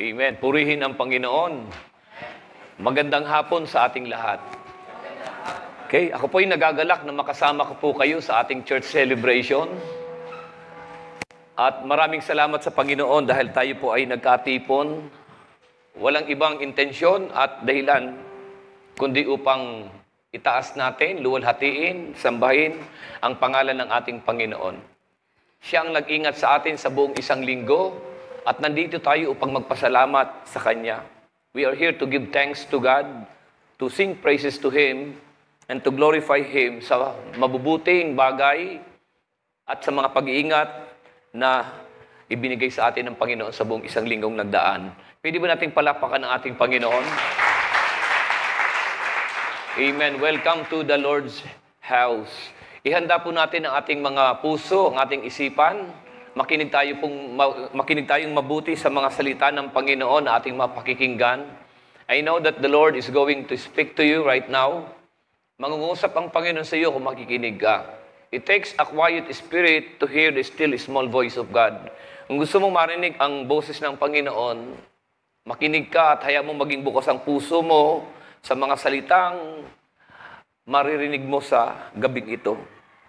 Amen. Purihin ang Panginoon. Magandang hapon sa ating lahat. Okay, ako po ay nagagalak na makasama ko po kayo sa ating church celebration. At maraming salamat sa Panginoon dahil tayo po ay nagkatipon. Walang ibang intensyon at dahilan kundi upang itaas natin, luwalhatiin, sambahin ang pangalan ng ating Panginoon. Siya ang nag-ingat sa atin sa buong isang linggo at nandito tayo upang magpasalamat sa Kanya. We are here to give thanks to God, to sing praises to Him, and to glorify Him sa mabubuting bagay at sa mga pag-iingat na ibinigay sa atin ng Panginoon sa buong isang linggong nagdaan. Pwede ba nating palapakan ang ating Panginoon? Amen. Welcome to the Lord's house. Ihanda po natin ang ating mga puso, ang ating isipan, makinig tayo pong makinig tayong mabuti sa mga salita ng Panginoon na ating mapakikinggan. I know that the Lord is going to speak to you right now. Mangungusap ang Panginoon sa iyo kung makikinig ka. It takes a quiet spirit to hear the still small voice of God. Kung gusto mong marinig ang boses ng Panginoon, makinig ka at hayaan mong maging bukas ang puso mo sa mga salitang maririnig mo sa gabing ito.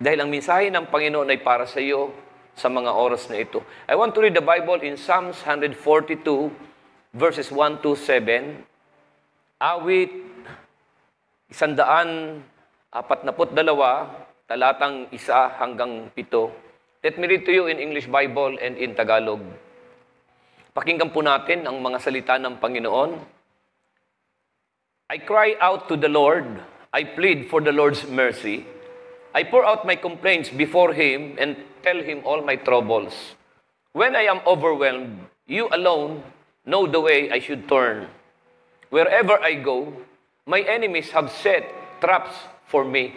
Dahil ang mensahe ng Panginoon ay para sa iyo, sa mga oras na ito. I want to read the Bible in Psalms 142 verses 1 to 7. Awit 142, talatang 1 hanggang 7. Let me read to you in English Bible and in Tagalog. Pakinggan po natin ang mga salita ng Panginoon. I cry out to the Lord. I plead for the Lord's mercy. I pour out my complaints before Him and tell Him all my troubles. When I am overwhelmed, you alone know the way I should turn. Wherever I go, my enemies have set traps for me.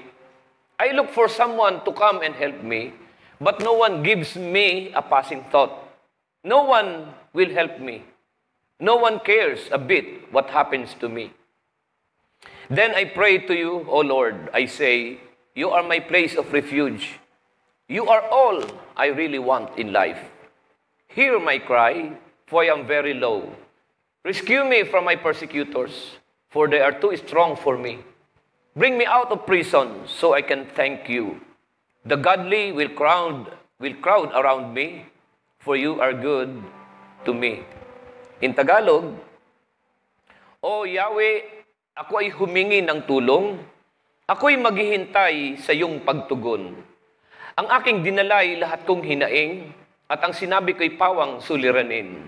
I look for someone to come and help me, but no one gives me a passing thought. No one will help me. No one cares a bit what happens to me. Then I pray to you, O Lord, I say, You are my place of refuge. You are all I really want in life. Hear my cry, for I am very low. Rescue me from my persecutors, for they are too strong for me. Bring me out of prison, so I can thank you. The godly will crowd, will crowd around me, for you are good to me. In Tagalog, O Yahweh, ako ay humingi ng tulong Ako'y maghihintay sa iyong pagtugon. Ang aking dinalay lahat kong hinaing, at ang sinabi ko'y pawang suliranin.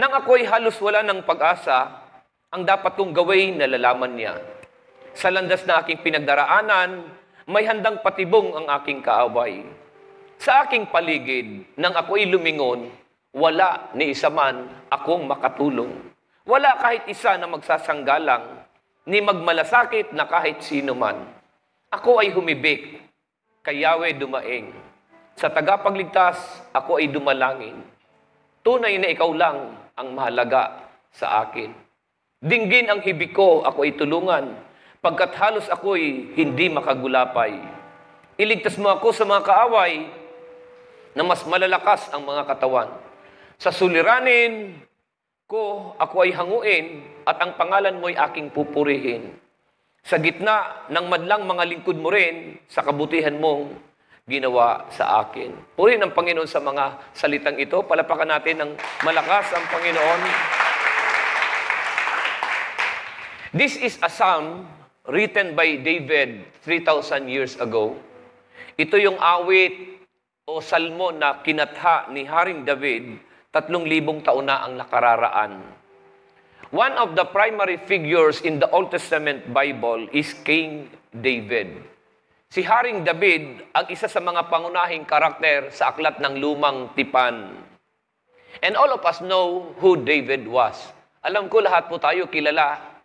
Nang ako'y halos wala ng pag-asa, ang dapat kong gawin nalalaman niya. Sa landas na aking pinagdaraanan, may handang patibong ang aking kaaway. Sa aking paligid, nang ako'y lumingon, wala ni isa man akong makatulong. Wala kahit isa na magsasanggalang ni magmalasakit na kahit sino man. Ako ay humibik, kay Yahweh dumaing. Sa tagapagligtas, ako ay dumalangin. Tunay na ikaw lang ang mahalaga sa akin. Dinggin ang hibik ko, ako ay tulungan. Pagkat halos ako'y hindi makagulapay. Iligtas mo ako sa mga kaaway na mas malalakas ang mga katawan. Sa suliranin ko, ako ay hanguin at ang pangalan mo'y aking pupurihin. Sa gitna ng madlang mga lingkod mo rin sa kabutihan mong ginawa sa akin. Purihin ang Panginoon sa mga salitang ito. Palapakan natin ng malakas ang Panginoon. This is a psalm written by David 3,000 years ago. Ito yung awit o salmo na kinatha ni Haring David tatlong libong taon na ang nakararaan. One of the primary figures in the Old Testament Bible is King David. Si Haring David ang isa sa mga pangunahing karakter sa aklat ng Lumang Tipan. And all of us know who David was. Alam ko lahat po tayo kilala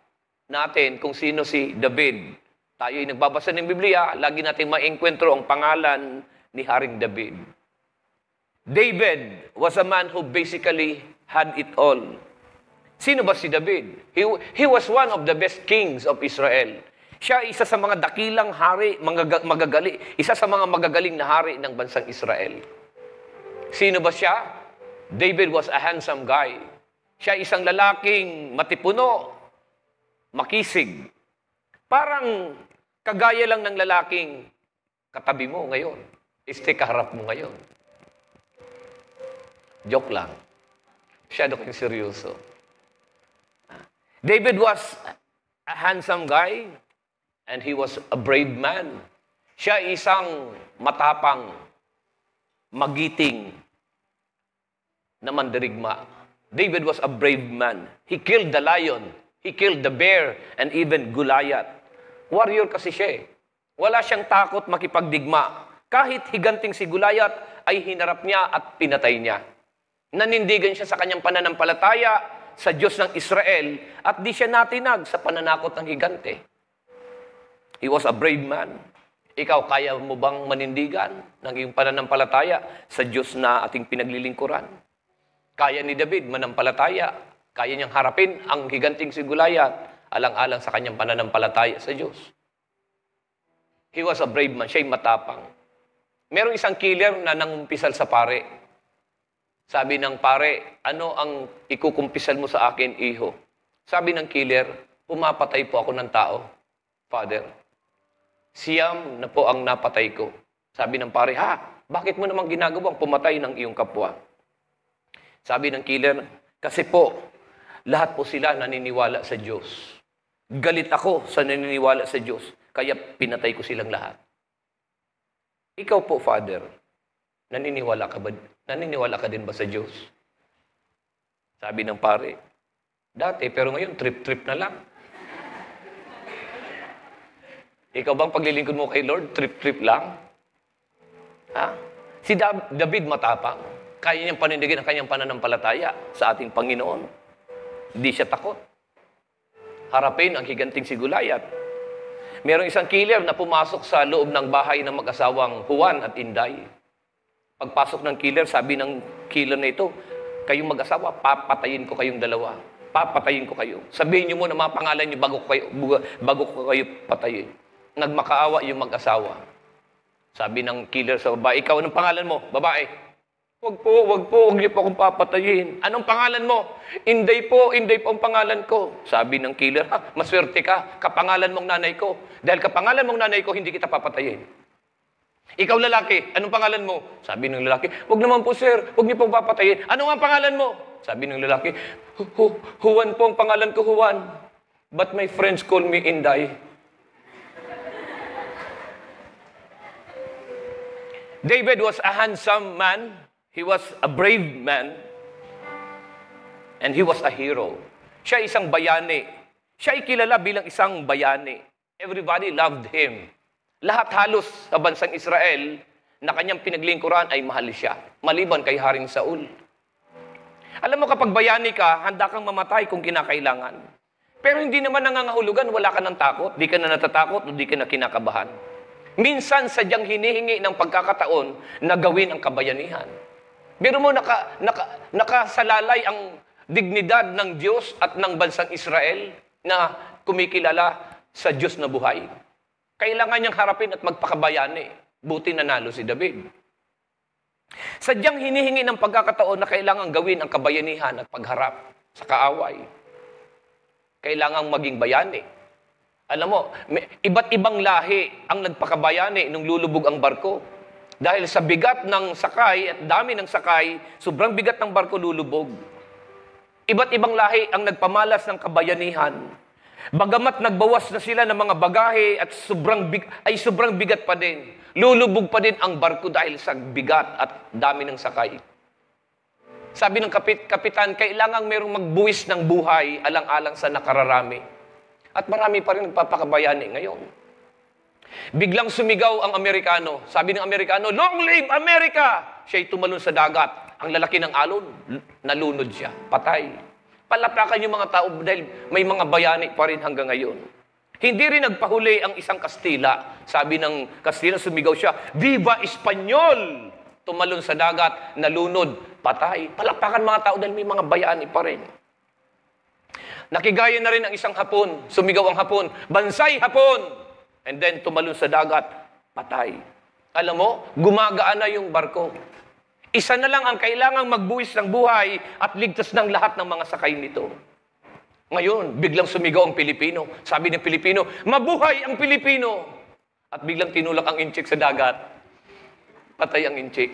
natin kung sino si David. Tayo ay nagbabasa ng Biblia, lagi nating maengkwentro ang pangalan ni Haring David. David was a man who basically had it all. Sino ba si David? He, he was one of the best kings of Israel. Siya isa sa mga dakilang hari, mga magagali, isa sa mga magagaling na hari ng bansang Israel. Sino ba siya? David was a handsome guy. Siya isang lalaking matipuno, makisig. Parang kagaya lang ng lalaking katabi mo ngayon. Este kaharap mo ngayon. Joke lang. Masyado kayong seryoso. David was a handsome guy and he was a brave man. Siya isang matapang, magiting na mandirigma. David was a brave man. He killed the lion, he killed the bear, and even Goliath. Warrior kasi siya eh. Wala siyang takot makipagdigma. Kahit higanting si Goliath ay hinarap niya at pinatay niya. Nanindigan siya sa kanyang pananampalataya sa Diyos ng Israel at di siya natinag sa pananakot ng higante. He was a brave man. Ikaw, kaya mo bang manindigan ng iyong pananampalataya sa Diyos na ating pinaglilingkuran? Kaya ni David manampalataya. Kaya niyang harapin ang si sigulayan alang-alang sa kanyang pananampalataya sa Diyos. He was a brave man. Siya'y matapang. Merong isang killer na nangumpisal sa pare. Sabi ng pare, ano ang ikukumpisal mo sa akin, iho? Sabi ng killer, pumapatay po ako ng tao, father. Siyam na po ang napatay ko. Sabi ng pare, ha, bakit mo namang ginagawang pumatay ng iyong kapwa? Sabi ng killer, kasi po, lahat po sila naniniwala sa Diyos. Galit ako sa naniniwala sa Diyos, kaya pinatay ko silang lahat. Ikaw po, Father, naniniwala ka ba Naniniwala ka din ba sa Diyos? Sabi ng pare, dati pero ngayon trip-trip na lang. Ikaw bang paglilingkod mo kay Lord, trip-trip lang? Ha? Si David matapang. Kaya niyang panindigin ang kanyang pananampalataya sa ating Panginoon. Hindi siya takot. Harapin ang higanting si Gulayat. Merong isang killer na pumasok sa loob ng bahay ng mag-asawang Juan at Inday. Pagpasok ng killer, sabi ng killer na ito, kayong mag-asawa, papatayin ko kayong dalawa. Papatayin ko kayo. Sabihin niyo muna mga pangalan niyo bago, kayo, bago ko kayo patayin. Nagmakaawa yung mag-asawa. Sabi ng killer sa babae, ikaw, anong pangalan mo? Babae. Huwag po, huwag po, huwag niyo po akong papatayin. Anong pangalan mo? Inday po, inday po ang pangalan ko. Sabi ng killer, ha, maswerte ka, kapangalan mong nanay ko. Dahil kapangalan mong nanay ko, hindi kita papatayin. Ikaw lalaki, anong pangalan mo? Sabi ng lalaki, wag naman po sir, wag niyo pong papatayin. Ano nga pangalan mo? Sabi ng lalaki, Hu Juan po ang pangalan ko, Juan. But my friends call me Inday. David was a handsome man. He was a brave man. And he was a hero. Siya isang bayani. Siya ay kilala bilang isang bayani. Everybody loved him. Lahat halos sa bansang Israel na kanyang pinaglingkuran ay mahal siya, maliban kay Haring Saul. Alam mo kapag bayani ka, handa kang mamatay kung kinakailangan. Pero hindi naman nangangahulugan, wala ka ng takot, di ka na natatakot, o di ka na kinakabahan. Minsan sadyang hinihingi ng pagkakataon na gawin ang kabayanihan. Pero mo naka, naka, nakasalalay ang dignidad ng Diyos at ng bansang Israel na kumikilala sa Diyos na buhay. Kailangan niyang harapin at magpakabayani. Buti nanalo si David. Sadyang hinihingi ng pagkakataon na kailangan gawin ang kabayanihan at pagharap sa kaaway. Kailangang maging bayani. Alam mo, may, iba't ibang lahi ang nagpakabayani nung lulubog ang barko. Dahil sa bigat ng sakay at dami ng sakay, sobrang bigat ng barko lulubog. Iba't ibang lahi ang nagpamalas ng kabayanihan. Bagamat nagbawas na sila ng mga bagahe at sobrang big, ay sobrang bigat pa din. Lulubog pa din ang barko dahil sa bigat at dami ng sakay. Sabi ng kapit kapitan, kailangan merong magbuwis ng buhay alang-alang sa nakararami. At marami pa rin nagpapakabayani ngayon. Biglang sumigaw ang Amerikano. Sabi ng Amerikano, Long live America! Siya'y tumalon sa dagat. Ang lalaki ng alon, nalunod siya. Patay. Palapakan yung mga tao dahil may mga bayani pa rin hanggang ngayon. Hindi rin nagpahuli ang isang Kastila. Sabi ng Kastila, sumigaw siya, Viva Espanyol! Tumalon sa dagat, nalunod, patay. Palapakan mga tao dahil may mga bayani pa rin. Nakigaya na rin ang isang hapon. Sumigaw ang hapon, Bansay hapon! And then tumalon sa dagat, patay. Alam mo, gumagaan na yung barko. Isa na lang ang kailangang magbuwis ng buhay at ligtas ng lahat ng mga sakay nito. Ngayon, biglang sumigaw ang Pilipino. Sabi ng Pilipino, mabuhay ang Pilipino! At biglang tinulak ang inchik sa dagat. Patay ang inchik.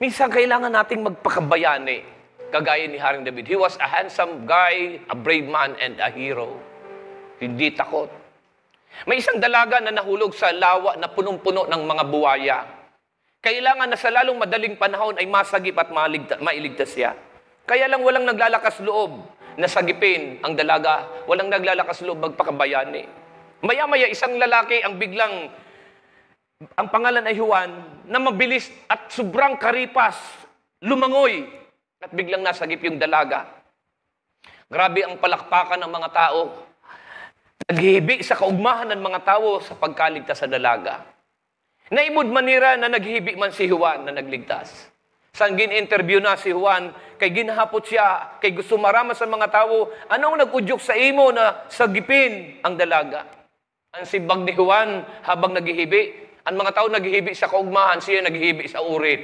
Minsan kailangan nating magpakabayani. Eh. Kagaya ni Haring David. He was a handsome guy, a brave man, and a hero. Hindi takot. May isang dalaga na nahulog sa lawa na punong-puno ng mga buwaya. Kailangan na sa lalong madaling panahon ay masagip at mailigtas siya. Kaya lang walang naglalakas loob na sagipin ang dalaga. Walang naglalakas loob magpakabayani. Maya-maya isang lalaki ang biglang ang pangalan ay Juan na mabilis at sobrang karipas, lumangoy at biglang nasagip yung dalaga. Grabe ang palakpakan ng mga tao Naghihibi sa kaugmahan ng mga tao sa pagkaligtas sa dalaga. Naimod manira na naghihibi man si Juan na nagligtas. Sang gin-interview na si Juan, kay ginhapot siya, kay gusto marama sa mga tao, anong nagudyok sa imo na sagipin ang dalaga? Ang sibag ni Juan habang naghihibi, ang mga tao naghihibi sa kaugmahan, siya naghihibi sa urit.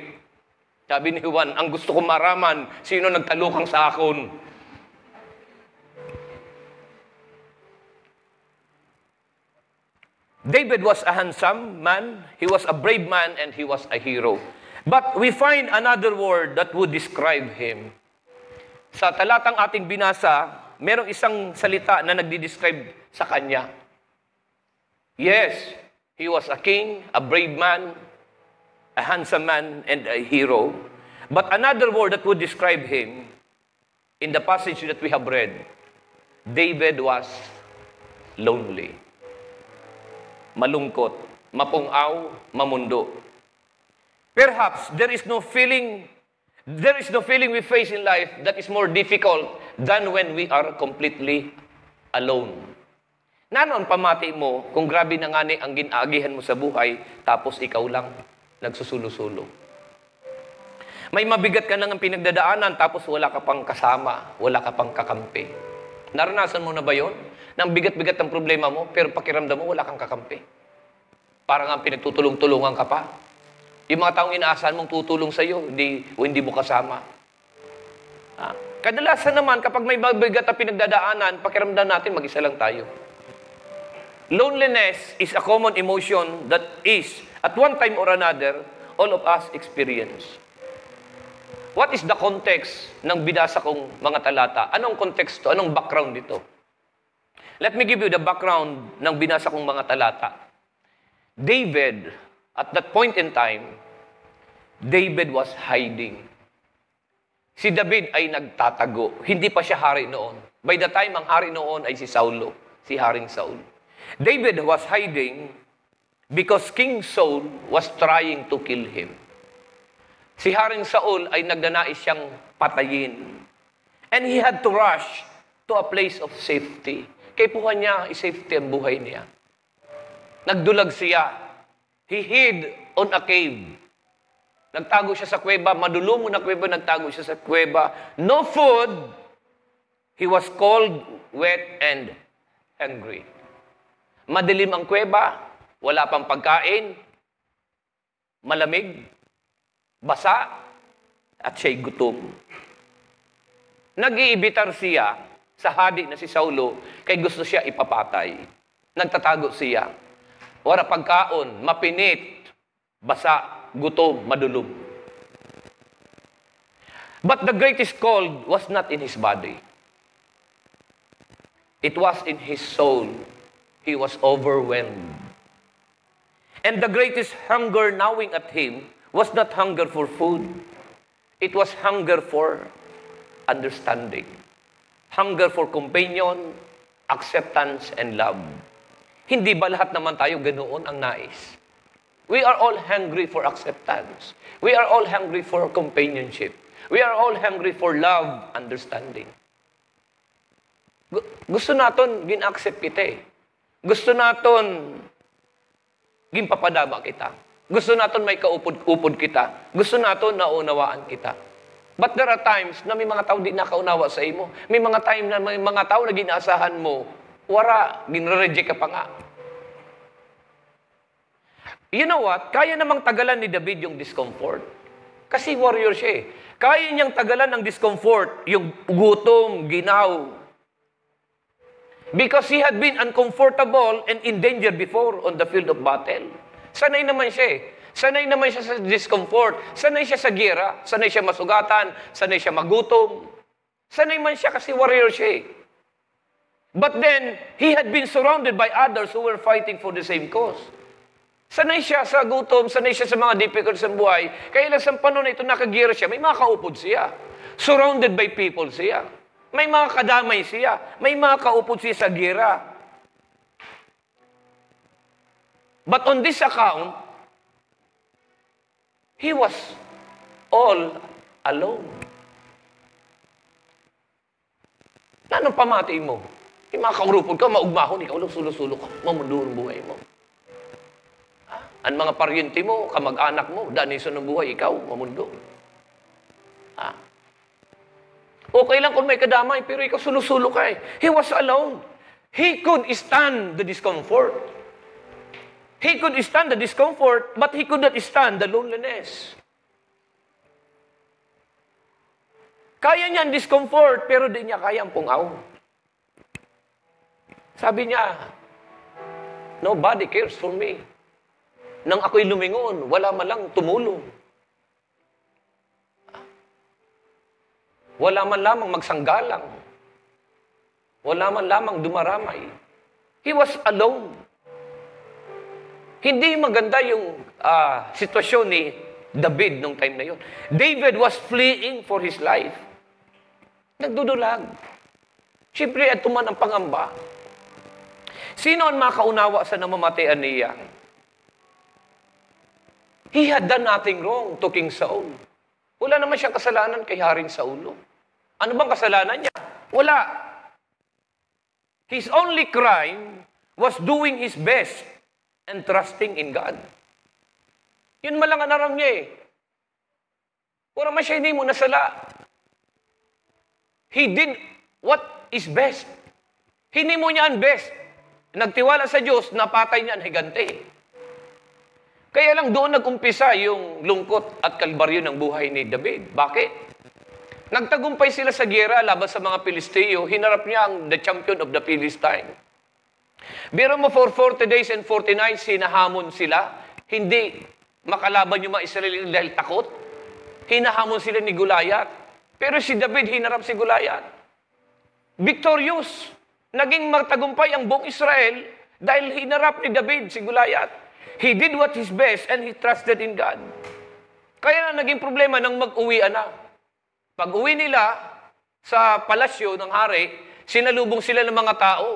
Sabi ni Juan, ang gusto kong maraman, sino nagtalukang sa akon? David was a handsome man, he was a brave man, and he was a hero. But we find another word that would describe him. Sa talatang ating binasa, merong isang salita na nagdi-describe sa kanya. Yes, he was a king, a brave man, a handsome man, and a hero. But another word that would describe him in the passage that we have read, David was lonely malungkot, mapungaw, mamundo. Perhaps there is no feeling there is no feeling we face in life that is more difficult than when we are completely alone. Nanon pamati mo kung grabe na nga ni ang ginaagihan mo sa buhay tapos ikaw lang nagsusulo-sulo. May mabigat ka nang ang pinagdadaanan tapos wala ka pang kasama, wala ka pang kakampi. Naranasan mo na ba yon? ng bigat-bigat ng problema mo, pero pakiramdam mo, wala kang kakampi. Parang ang pinagtutulong-tulungan ka pa. Yung mga taong inaasahan mong tutulong sa iyo, hindi, o hindi mo kasama. Ha? Kadalasan naman, kapag may bigat na pinagdadaanan, pakiramdam natin, mag-isa lang tayo. Loneliness is a common emotion that is, at one time or another, all of us experience. What is the context ng binasa kong mga talata? Anong konteksto? Anong background dito? Let me give you the background ng binasa kong mga talata. David, at that point in time, David was hiding. Si David ay nagtatago. Hindi pa siya hari noon. By the time, ang hari noon ay si Saulo, si Haring Saul. David was hiding because King Saul was trying to kill him. Si Haring Saul ay nagnanais siyang patayin. And he had to rush to a place of safety kaipuhan niya, isafety ang buhay niya. Nagdulag siya. He hid on a cave. Nagtago siya sa kuweba, madulumo na kuweba, nagtago siya sa kuweba. No food. He was cold, wet, and hungry. Madilim ang kuweba, wala pang pagkain, malamig, basa, at siya'y gutom. Nag-iibitar siya sa hari na si Saulo kay gusto siya ipapatay. Nagtatago siya. Wala pagkaon, mapinit, basa, gutom, madulog. But the greatest cold was not in his body. It was in his soul. He was overwhelmed. And the greatest hunger gnawing at him was not hunger for food. It was hunger for understanding hunger for companion, acceptance, and love. Hindi ba lahat naman tayo ganoon ang nais? We are all hungry for acceptance. We are all hungry for companionship. We are all hungry for love, understanding. Gusto naton gin-accept kita eh. Gusto naton ginpapadama kita. Gusto naton may kaupod-upod kita. Gusto naton naunawaan kita. But there are times na may mga tao di nakaunawa sa imo. May mga time na may mga tao na ginaasahan mo, wara, ginreject ka pa nga. You know what? Kaya namang tagalan ni David yung discomfort. Kasi warrior siya eh. Kaya niyang tagalan ng discomfort, yung gutom, ginaw. Because he had been uncomfortable and in danger before on the field of battle. Sanay naman siya eh. Sanay naman siya sa discomfort. Sanay siya sa gira. Sanay siya masugatan. Sanay siya magutom. Sanay man siya kasi warrior siya eh. But then, he had been surrounded by others who were fighting for the same cause. Sanay siya sa gutom, sanay siya sa mga difficult sa buhay. Kaya lang sa panahon na ito, nakagira siya. May mga kaupod siya. Surrounded by people siya. May mga kadamay siya. May mga kaupod siya sa gira. But on this account, He was all alone. Anong pamati mo? Yung mga kaurupod ka, maugmahon, ikaw lang sulo-sulo ka, mamunduan buhay mo. Ha? Ang mga paryente mo, kamag-anak mo, daniso ng buhay, ikaw, mamundo. Ha? Okay lang kung may kadamay, pero ikaw sulo-sulo ka eh. He was alone. He could stand the discomfort. He could stand the discomfort, but he could not stand the loneliness. Kaya niya ang discomfort, pero di niya kaya ang pungaw. Sabi niya, nobody cares for me. Nang ako'y lumingon, wala malang tumulong. Wala man lamang magsanggalang. Wala man lamang dumaramay. He was alone. Hindi maganda yung uh, sitwasyon ni David nung time na yun. David was fleeing for his life. Nagdudulag. Siyempre, at tuman ang pangamba. Sino ang makaunawa sa namamatayan niya? He had done nothing wrong to King Saul. Wala naman siyang kasalanan kay Haring Saul. Ano bang kasalanan niya? Wala. His only crime was doing his best and trusting in God. Yun malang ang aram niya eh. Para masya hindi mo nasala. He did what is best. Hindi mo niya ang best. Nagtiwala sa Diyos, napatay niya ang higante. Kaya lang doon nagumpisa yung lungkot at kalbaryo ng buhay ni David. Bakit? Nagtagumpay sila sa gera laban sa mga Pilisteyo. Hinarap niya ang the champion of the Philistine. Biro mo for 40 days and 40 nights, hinahamon sila. Hindi makalaban yung mga Israel dahil takot. Hinahamon sila ni Goliath. Pero si David, hinarap si Goliath. Victorious. Naging magtagumpay ang buong Israel dahil hinarap ni David si Goliath. He did what his best and he trusted in God. Kaya na naging problema nang mag-uwi na. Pag uwi nila sa palasyo ng hari, sinalubong sila ng mga tao.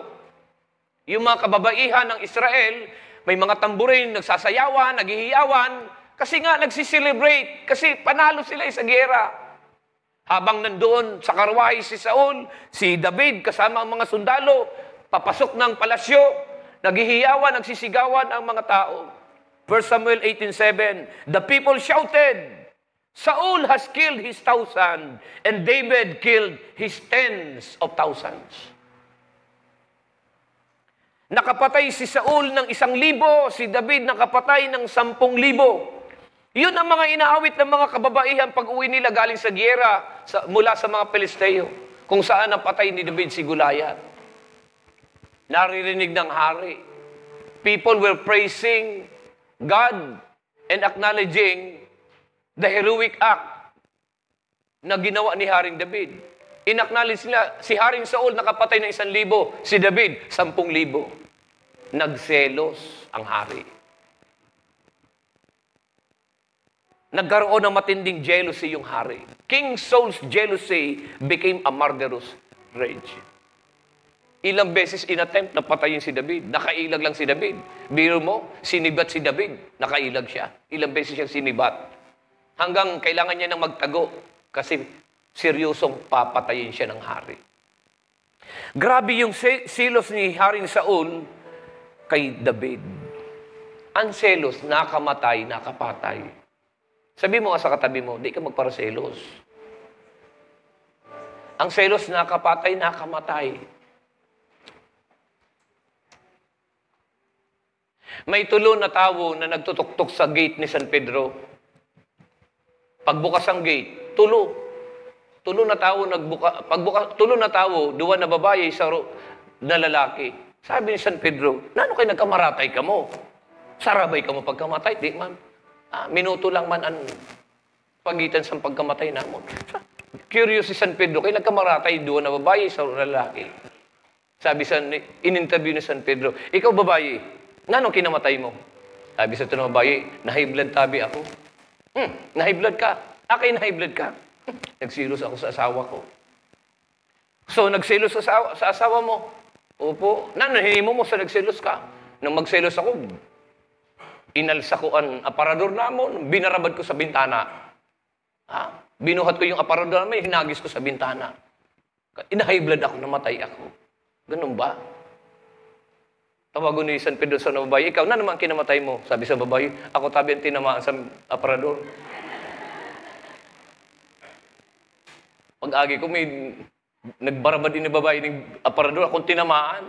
Yung mga kababaihan ng Israel, may mga tamburin, nagsasayawan, naghihiyawan, kasi nga nagsiselebrate, kasi panalo sila sa gera. Habang nandoon sa karwahe si Saul, si David kasama ang mga sundalo, papasok ng palasyo, naghihiyawan, nagsisigawan ang mga tao. Verse Samuel 18.7, The people shouted, Saul has killed his thousand, and David killed his tens of thousands. Nakapatay si Saul ng isang libo, si David nakapatay ng sampung libo. Yun ang mga inaawit ng mga kababaihan pag uwi nila galing sa giyera sa, mula sa mga Pilisteo, kung saan napatay ni David si Goliath. Naririnig ng hari. People were praising God and acknowledging the heroic act na ginawa ni Haring David inacknowledge nila, si Haring Saul nakapatay ng isang libo, si David, sampung libo. Nagselos ang hari. Nagkaroon ng matinding jealousy yung hari. King Saul's jealousy became a murderous rage. Ilang beses inattempt na patayin si David. Nakailag lang si David. Biro mo, sinibat si David. Nakailag siya. Ilang beses siyang sinibat. Hanggang kailangan niya nang magtago kasi seryosong papatayin siya ng hari. Grabe yung silos ni Haring Saul kay David. Ang selos, nakamatay, nakapatay. Sabi mo sa katabi mo, di ka magparaselos. Ang selos, nakapatay, nakamatay. May tulo na tao na nagtutuktok sa gate ni San Pedro. Pagbukas ang gate, tulo tulo na tao nagbuka pagbuka tulo na tao duwa na babae isa na lalaki. Sabi ni San Pedro, "Nano kay nagkamaratay ka mo? Sarabay ka mo pagkamatay, di man. Ah, minuto lang man ang pagitan sa pagkamatay namon." Curious si San Pedro, kay nagkamaratay duwa na babae isa na lalaki. Sabi sa in-interview ni San Pedro, "Ikaw babae, nano kinamatay mo?" Sabi sa tanong babae, "Na high blood tabi ako." Hmm, nahiblad ka. Akay ah, nahiblad ka. Nagselos ako sa asawa ko. So, nagselos sa asawa, sa asawa mo. Opo. Nanahimo mo sa nagselos ka. Nung magselos ako, inalsa ko ang aparador namon, binarabad ko sa bintana. Ha? Binuhat ko yung aparador namin, hinagis ko sa bintana. Inahay blood ako, namatay ako. Ganun ba? Tawagon ni San Pedro sa babae, ikaw na naman kinamatay mo. Sabi sa babae, ako tabi ang tinamaan sa aparador. Pag-agi ko, may nagbaraba din na babae ng aparador. Akong tinamaan.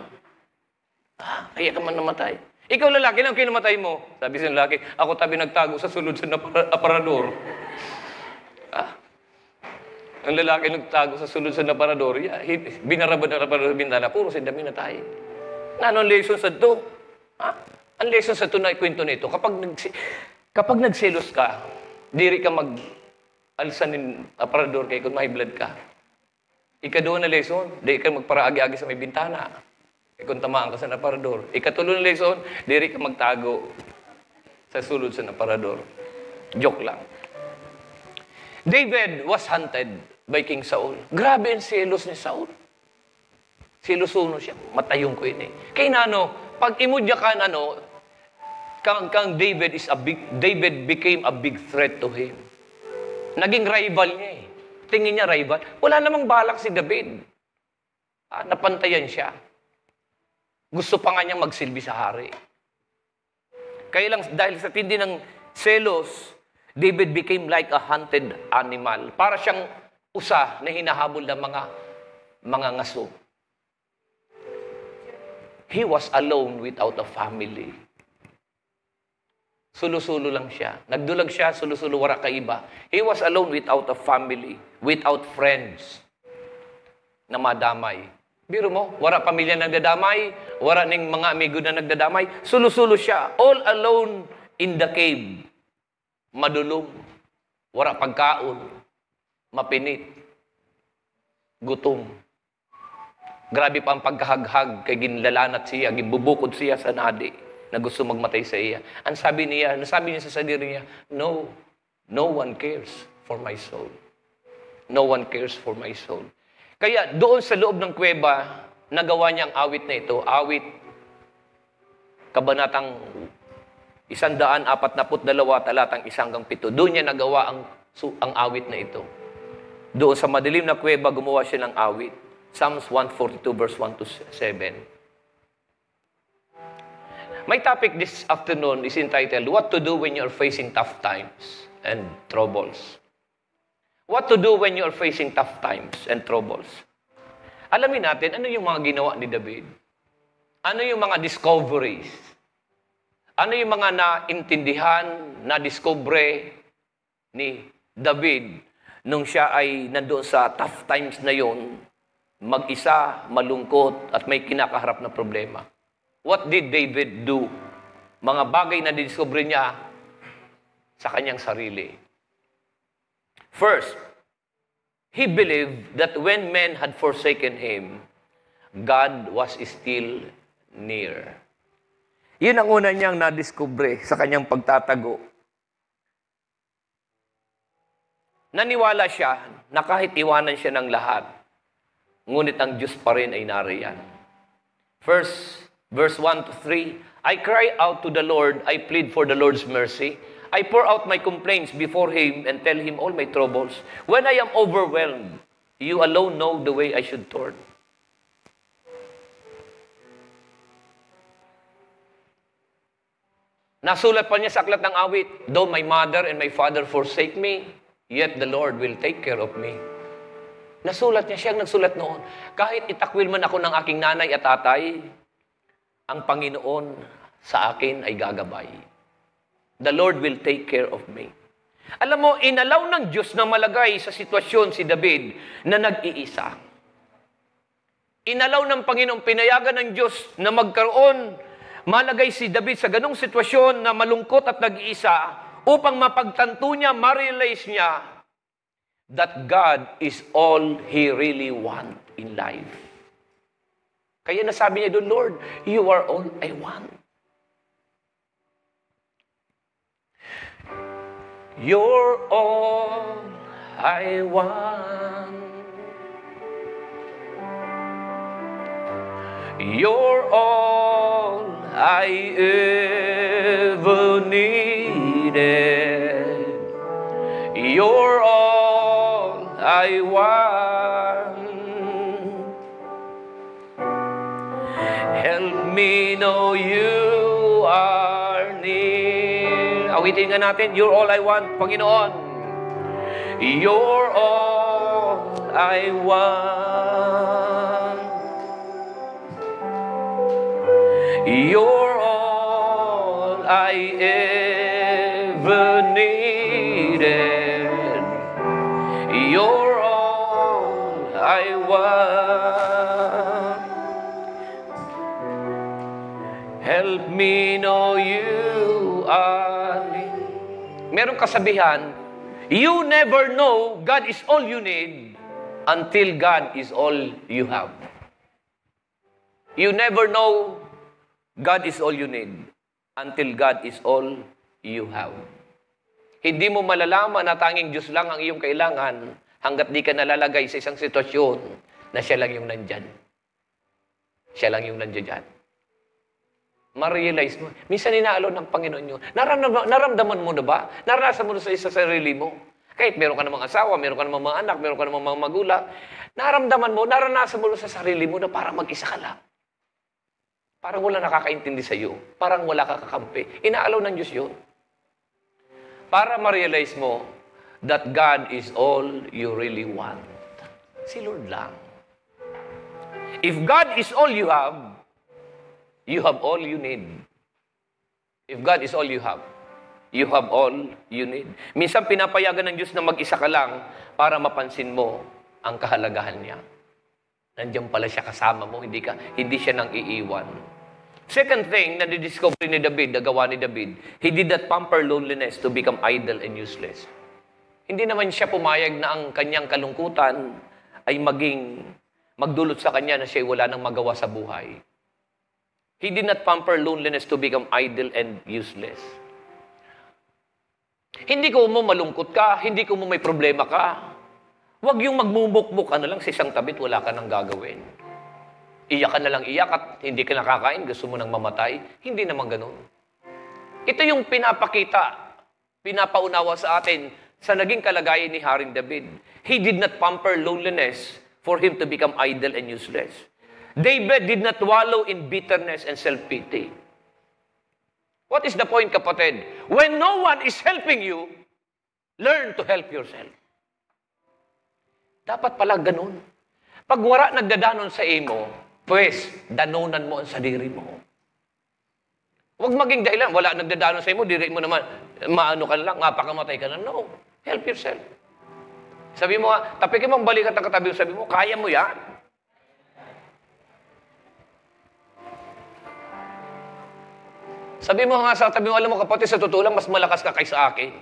Ah, kaya ka man namatay. Ikaw lalaki lang, kinamatay mo. Sabi sa lalaki, ako tabi nagtago sa sulod sa aparador. ah, ang lalaki nagtago sa sulod sa naparador, yeah, binaraba na aparador, bintana, puro si dami na tayo. Na, ano lesson sa to? Ha? Ang lesson sa to na ikwento nito, kapag, nag, kapag nagselos ka, diri ka mag alisanin aparador ah, kay kung mahiblad ka. Ikaduha na lesson, di ka magparaagi-agi sa may bintana. E kung tamaan ka sa aparador. Ikatulo na lesson, di ka magtago sa sulod sa naparador. Joke lang. David was hunted by King Saul. Grabe ang selos ni Saul. Silusuno siya. Matayong ko ini. Eh. Kay nano, pag imudya ka ano, kang, kang David is a big, David became a big threat to him. Naging rival niya eh. Tingin niya rival. Wala namang balak si David. Ah, napantayan siya. Gusto pa nga niya magsilbi sa hari. Kaya lang, dahil sa tindi ng selos, David became like a hunted animal. Para siyang usa na hinahabol ng mga mga ngaso. He was alone without a family. Sulusulo lang siya. Nagdulag siya, sulusulo, wala kaiba. He was alone without a family, without friends na madamay. Biro mo, wala pamilya nagdadamay, wala ning mga amigo na nagdadamay. Sulusulo siya, all alone in the cave. Madulog, wala pagkaon, mapinit, gutom. Grabe pa ang pagkahaghag kay ginlalanat siya, gibubukod siya sa nadi na gusto magmatay sa iya. Ang sabi niya, ang sabi niya sa sarili niya, no, no one cares for my soul. No one cares for my soul. Kaya doon sa loob ng kuweba, nagawa niya ang awit na ito, awit kabanatang isandaan apat na dalawa talatang isang hanggang pito. Doon niya nagawa ang, so, ang awit na ito. Doon sa madilim na kuweba, gumawa siya ng awit. Psalms 142 verse 1 to 7. My topic this afternoon is entitled, What to Do When you are Facing Tough Times and Troubles. What to do when you are facing tough times and troubles. Alamin natin, ano yung mga ginawa ni David? Ano yung mga discoveries? Ano yung mga naintindihan, na-discovery ni David nung siya ay nandoon sa tough times na yon, mag-isa, malungkot, at may kinakaharap na problema. What did David do? Mga bagay na didiscover niya sa kanyang sarili. First, he believed that when men had forsaken him, God was still near. Yun ang una niyang nadiskubre sa kanyang pagtatago. Naniwala siya na kahit iwanan siya ng lahat, ngunit ang Diyos pa rin ay nariyan. First, Verse 1 to 3, I cry out to the Lord, I plead for the Lord's mercy. I pour out my complaints before Him and tell Him all my troubles. When I am overwhelmed, you alone know the way I should turn. Nasulat pa niya sa aklat ng awit, Though my mother and my father forsake me, yet the Lord will take care of me. Nasulat niya, siya siyang nagsulat noon. Kahit itakwil man ako ng aking nanay at tatay, ang Panginoon sa akin ay gagabay. The Lord will take care of me. Alam mo, inalaw ng Diyos na malagay sa sitwasyon si David na nag-iisa. Inalaw ng Panginoon, pinayagan ng Diyos na magkaroon, malagay si David sa ganong sitwasyon na malungkot at nag-iisa upang mapagtanto niya, ma-realize niya that God is all He really want in life. Kaya nasabi niya doon, Lord, you are all I want. You're all I want. You're all I ever needed. You're all I want. me know you are near. Awitin nga natin, You're all I want, Panginoon. You're all I want. You're all I am. me know you are. me. Merong kasabihan, you never know God is all you need until God is all you have. You never know God is all you need until God is all you have. Hindi mo malalaman na tanging Diyos lang ang iyong kailangan hanggat di ka nalalagay sa isang sitwasyon na siya lang yung nandyan. Siya lang yung nandyan dyan ma-realize mo. Minsan inaalo ng Panginoon yun. Naramdaman, naramdaman mo na ba? Naranasan mo na sa isa sarili mo? Kahit meron ka namang asawa, meron ka namang mga anak, meron ka namang mga magulang, naramdaman mo, naranasan mo na sa sarili mo na parang mag-isa ka lang. Parang wala nakakaintindi sa iyo. Parang wala ka kakampi. Inaalaw ng Diyos yun. Para ma-realize mo that God is all you really want. Si Lord lang. If God is all you have, You have all you need. If God is all you have, you have all you need. Minsan pinapayagan ng Diyos na mag-isa ka lang para mapansin mo ang kahalagahan niya. Nandiyan pala siya kasama mo, hindi, ka, hindi siya nang iiwan. Second thing na didiscover ni David, nagawa ni David, he did not pamper loneliness to become idle and useless. Hindi naman siya pumayag na ang kanyang kalungkutan ay maging magdulot sa kanya na siya wala nang magawa sa buhay. He did not pamper loneliness to become idle and useless. Hindi ko mo malungkot ka, hindi ko mo may problema ka. Huwag yung magmumukmuk, ano lang, sa isang tabit, wala ka nang gagawin. Iyak ka na lang iyak at hindi ka nakakain, gusto mo nang mamatay. Hindi naman ganun. Ito yung pinapakita, pinapaunawa sa atin sa naging kalagayan ni Haring David. He did not pamper loneliness for him to become idle and useless. David did not wallow in bitterness and self-pity. What is the point, kapatid? When no one is helping you, learn to help yourself. Dapat pala ganun. Pag wala nagdadanon sa imo, pwes, danonan mo ang sadiri mo. Huwag maging dahilan. Wala nagdadanon sa imo, diri mo naman, maano ka lang, mapakamatay ka na. No. Help yourself. Sabi mo, tapikin mo ang balikat ng katabi mo, sabi mo, kaya mo yan. Sabi mo nga sa tabi mo, alam mo kapatid, sa totoo lang, mas malakas ka kaysa akin.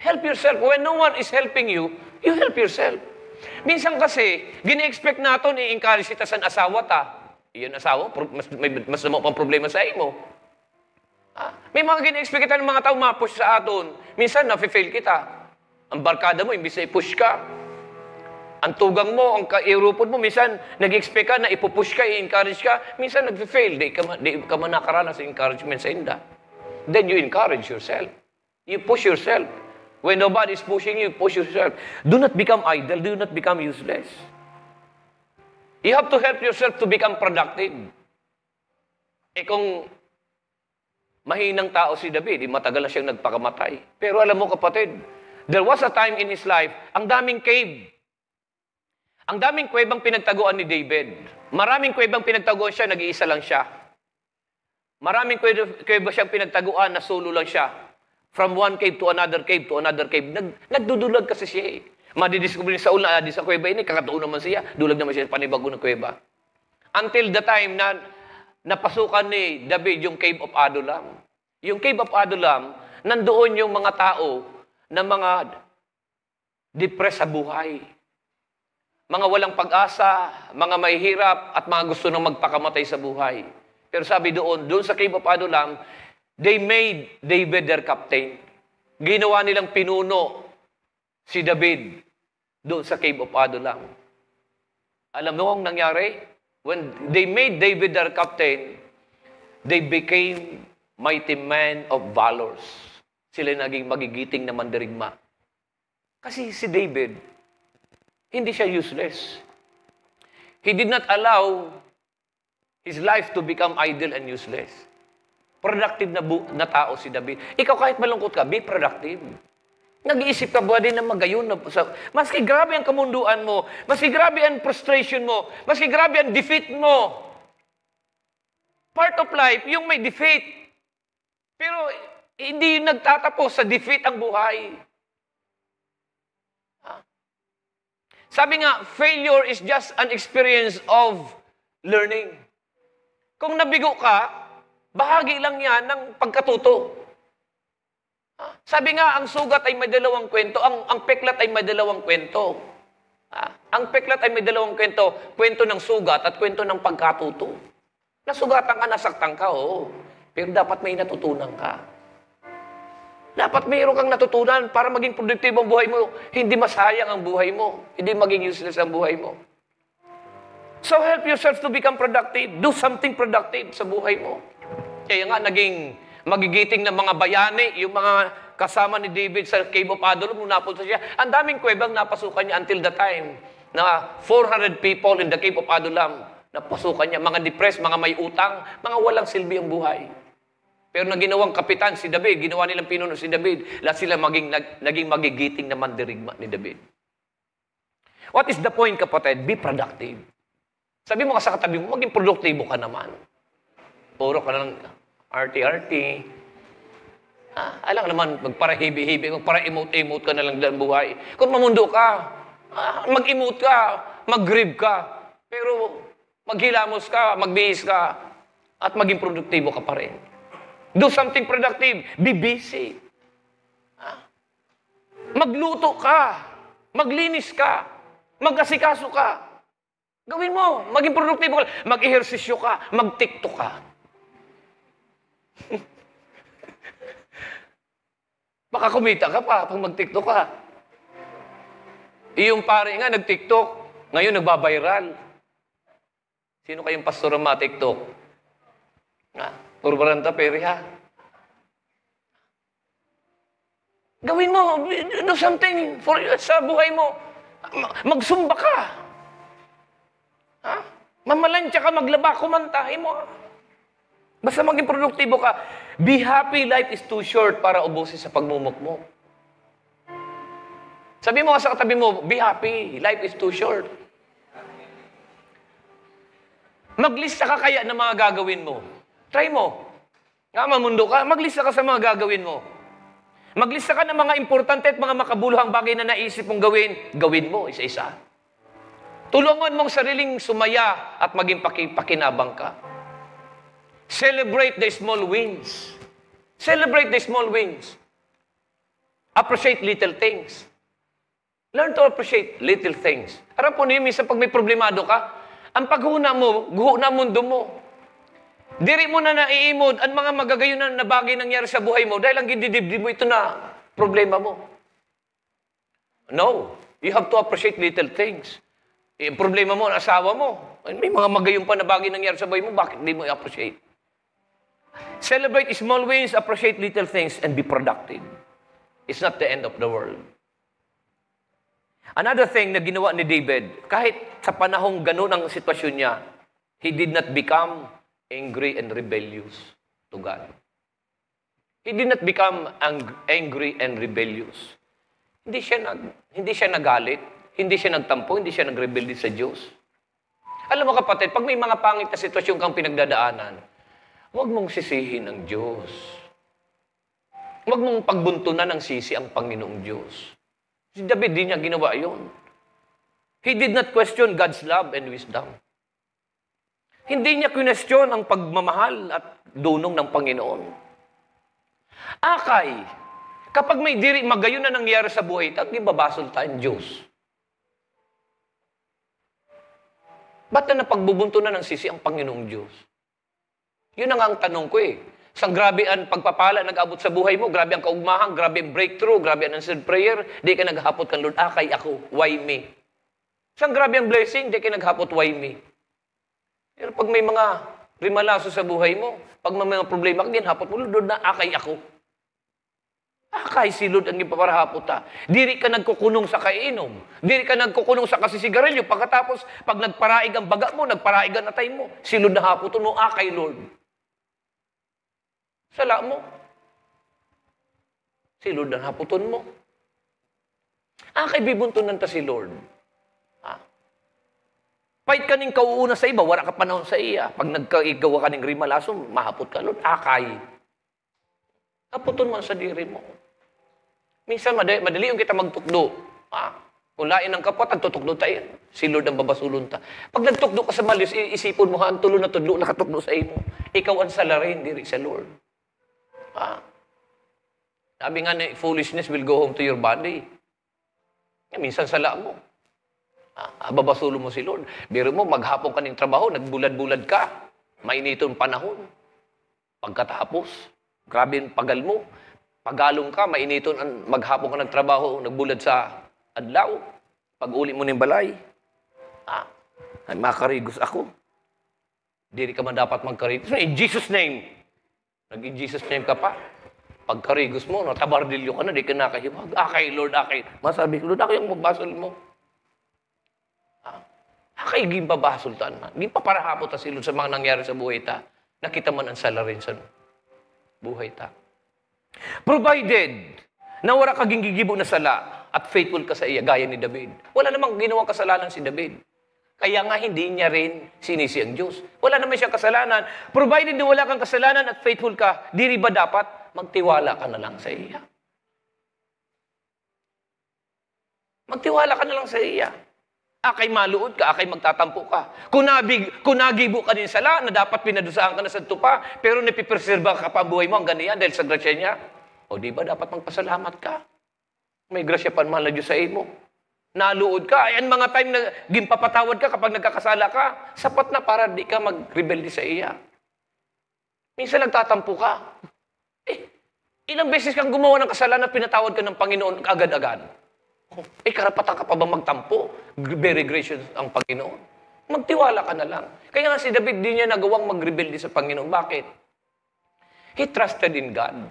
Help yourself. When no one is helping you, you help yourself. Minsan kasi, gini-expect natin, i-encourage kita sa asawa ta. Iyon asawa, mas, may, mas mo pang problema sa imo. Ha? May mga gini-expect kita ng mga tao, mapush sa aton. Minsan, na-fail kita. Ang barkada mo, imbis na i-push ka, ang tugang mo, ang kairupod mo, minsan nag-expect ka na ipupush ka, i-encourage ka, minsan nag-fail. Di ka, di ka man nakaranas encouragement sa inda. Then you encourage yourself. You push yourself. When nobody is pushing you, push yourself. Do not become idle. Do not become useless. You have to help yourself to become productive. Eh kung mahinang tao si David, eh, matagal na siyang nagpakamatay. Pero alam mo kapatid, there was a time in his life, ang daming cave. Ang daming kuwebang pinagtaguan ni David. Maraming kuwebang pinagtaguan siya, nag-iisa lang siya. Maraming kuweba siyang pinagtaguan, na solo lang siya. From one cave to another cave to another cave. Nag, nagdudulag kasi siya eh. Madidiscover ni Saul na ah, di sa kuweba ini, kakatuon naman siya. Dulag naman siya, panibago ng kuweba. Until the time na napasukan ni David yung cave of Adulam. Yung cave of Adulam, nandoon yung mga tao na mga depressed sa buhay mga walang pag-asa, mga mahihirap, at mga gusto nang magpakamatay sa buhay. Pero sabi doon, doon sa Cave of Adulam, they made David their captain. Ginawa nilang pinuno si David doon sa Cave of Adulam. Alam mo ang nangyari? When they made David their captain, they became mighty men of valors. Sila naging magigiting na mandirigma. Kasi si David, hindi siya useless. He did not allow his life to become idle and useless. Productive na, bu- na tao si David. Ikaw kahit malungkot ka, be productive. Nag-iisip ka ba din na magayon? Na, sa, maski grabe ang kamunduan mo, maski grabe ang frustration mo, maski grabe ang defeat mo. Part of life, yung may defeat. Pero hindi yung nagtatapos sa defeat ang buhay. Sabi nga, failure is just an experience of learning. Kung nabigo ka, bahagi lang yan ng pagkatuto. Sabi nga, ang sugat ay may dalawang kwento, ang, ang peklat ay may dalawang kwento. Ha? Ang peklat ay may dalawang kwento, kwento ng sugat at kwento ng pagkatuto. Nasugatan ka, nasaktan ka, oo. Pero dapat may natutunan ka. Dapat mayroon kang natutunan para maging produktibo ang buhay mo. Hindi masayang ang buhay mo. Hindi maging useless ang buhay mo. So help yourself to become productive. Do something productive sa buhay mo. Kaya nga naging magigiting ng mga bayani, yung mga kasama ni David sa Cave of Adullam nung napunta siya. Ang daming kwebang napasukan niya until the time na 400 people in the Cape of Adulam napasukan niya. Mga depressed, mga may utang, mga walang silbi ang buhay. Pero na ginawang kapitan si David, ginawa nilang pinuno si David, lahat sila maging, nag, naging magigiting na mandirigma ni David. What is the point, kapatid? Be productive. Sabi mo ka sa katabi mo, maging productive ka naman. Puro ka lang RT-RT. Ah, alam naman, magparahibi-hibi, magpara-emote-emote ka na lang dahil buhay. Kung mamundo ka, ah, mag-emote ka, mag-grieve ka, pero maghilamos ka, magbihis ka, at maging productive ka pa rin. Do something productive. Be busy. Ah. Magluto ka. Maglinis ka. Mag-asikaso ka. Gawin mo. Maging productive ka. Mag-ehersisyo ka. Mag-tiktok ka. Baka kumita ka pa pag mag-tiktok ka. Iyong pare nga nag-tiktok. Ngayon nagbabayral. Sino kayong pastor ang matiktok? Ha? Ah. Urbaranta periha. Gawin mo, do something for sa buhay mo. Magsumba ka. Ha? Mamalansya ka, maglaba, kumantahin mo. Basta maging produktibo ka. Be happy, life is too short para ubusin sa pagmumukmok. Sabi mo sa katabi mo, be happy, life is too short. Maglista ka kaya ng mga gagawin mo. Try mo. Nga mamundo ka, maglista ka sa mga gagawin mo. Maglista ka ng mga importante at mga makabuluhang bagay na naisip mong gawin, gawin mo isa-isa. Tulungan mong sariling sumaya at maging pakinabang ka. Celebrate the small wins. Celebrate the small wins. Appreciate little things. Learn to appreciate little things. Aram po niyo, minsan pag may problemado ka, ang paghuna mo, guho na mundo mo. Diri mo na naiimod ang mga magagayunan na bagay nangyari sa buhay mo dahil ang gindidibdib mo ito na problema mo. No. You have to appreciate little things. E, problema mo, asawa mo. May mga magayong pa na bagay nangyari sa buhay mo, bakit hindi mo i-appreciate? Celebrate small wins, appreciate little things, and be productive. It's not the end of the world. Another thing na ginawa ni David, kahit sa panahong ganun ang sitwasyon niya, he did not become angry and rebellious to God. He did not become ang- angry and rebellious. Hindi siya nag hindi siya nagalit, hindi siya nagtampo, hindi siya nagrebelde sa Diyos. Alam mo kapatid, pag may mga pangit na sitwasyon kang pinagdadaanan, huwag mong sisihin ang Diyos. Huwag mong pagbuntunan ng sisi ang Panginoong Diyos. Si David, di niya ginawa yon. He did not question God's love and wisdom. Hindi niya kinestyon ang pagmamahal at dunong ng Panginoon. Akay, kapag may diri magayon na nangyari sa buhay, tag babasol tayo Diyos. Ba't na napagbubunto na ng sisi ang Panginoong Diyos? Yun ang ang tanong ko eh. Sang grabe ang pagpapala nag-abot sa buhay mo, grabe ang kaugmahan, grabe ang breakthrough, grabe ang answered prayer, di ka naghapot kang Lord, akay ako, why me? Sang grabe ang blessing, di ka naghapot, why me? Pero pag may mga rimalaso sa buhay mo, pag may mga problema ka din, hapot mo, Lord, na akay ako. Akay si Lord ang ipaparahapot ta. Ah. Diri ka nagkukunong sa kainom. Diri ka nagkukunong sa kasisigarilyo. Pagkatapos, pag nagparaig ang baga mo, nagparaig ang natay mo, si Lord na hapoton mo, akay Lord. Sala mo. Si Lord ang hapoton mo. Akay bibuntunan ta si Lord. Pahit ka ning kauuna sa iba, wala ka panahon sa iya. Pag nagkaigawa ka ning rimalaso, mahapot ka nun, akay. Kaputon man sa diri mo. Minsan, madali, madali yung kita magtukdo. Ah, kung lain ang kapwa, tagtutukdo tayo. Si Lord ang babasulon ta. Pag nagtukdo ka sa malis, isipon mo, ha, ang tulo na tudlo, nakatukdo sa imo. Ikaw ang salarin, diri sa Lord. Ah. Sabi nga na, foolishness will go home to your body. Minsan sala mo. Ababasulo mo si Lord. Biro mo, maghapon ka ng trabaho, nagbulad-bulad ka. Mainitong panahon. Pagkatapos, grabe yung pagal mo. Pagalong ka, mainiton, maghapon ka trabaho, nagbulad sa adlaw. Pag uli mo ng balay, ah, ay makarigos ako. Hindi ka man dapat magkarigos. In Jesus' name. Nag-in Jesus' name ka pa. Pagkarigos mo, natabardilyo ka na, di ka nakahiwag. Akay, Lord, akay. Masabi, Lord, akay ang magbasol mo. Kaya gin pa ba, Sultan man? Gin pa para hapot ta silod sa mga nangyari sa buhay ta. Nakita man ang salarin sa buhay ta. Provided na wala ka gingigibo na sala at faithful ka sa iya, gaya ni David. Wala namang ginawa kasalanan si David. Kaya nga hindi niya rin sinisi ang Diyos. Wala naman siya kasalanan. Provided na wala kang kasalanan at faithful ka, diri ba dapat magtiwala ka na lang sa iya? Magtiwala ka na lang sa iya. Akay maluod ka, akay magtatampo ka. Kunabig, kunagibo ka din sala na dapat pinadusaan ka na sa tupa, pero napipreserba ka pa buhay mo ang ganiyan dahil sa grasya niya. O di ba dapat magpasalamat ka? May grasya pa naman Diyos sa imo. Naluod ka. Ayan mga time na gimpapatawad ka kapag nagkakasala ka, sapat na para di ka magrebelde sa iya. Minsan nagtatampo ka. Eh, ilang beses kang gumawa ng kasalanan, pinatawad ka ng Panginoon agad-agad. Eh, karapatan ka pa ba magtampo? Very gracious ang Panginoon. Magtiwala ka na lang. Kaya nga si David, di niya nagawang magrebelde sa Panginoon. Bakit? He trusted in God.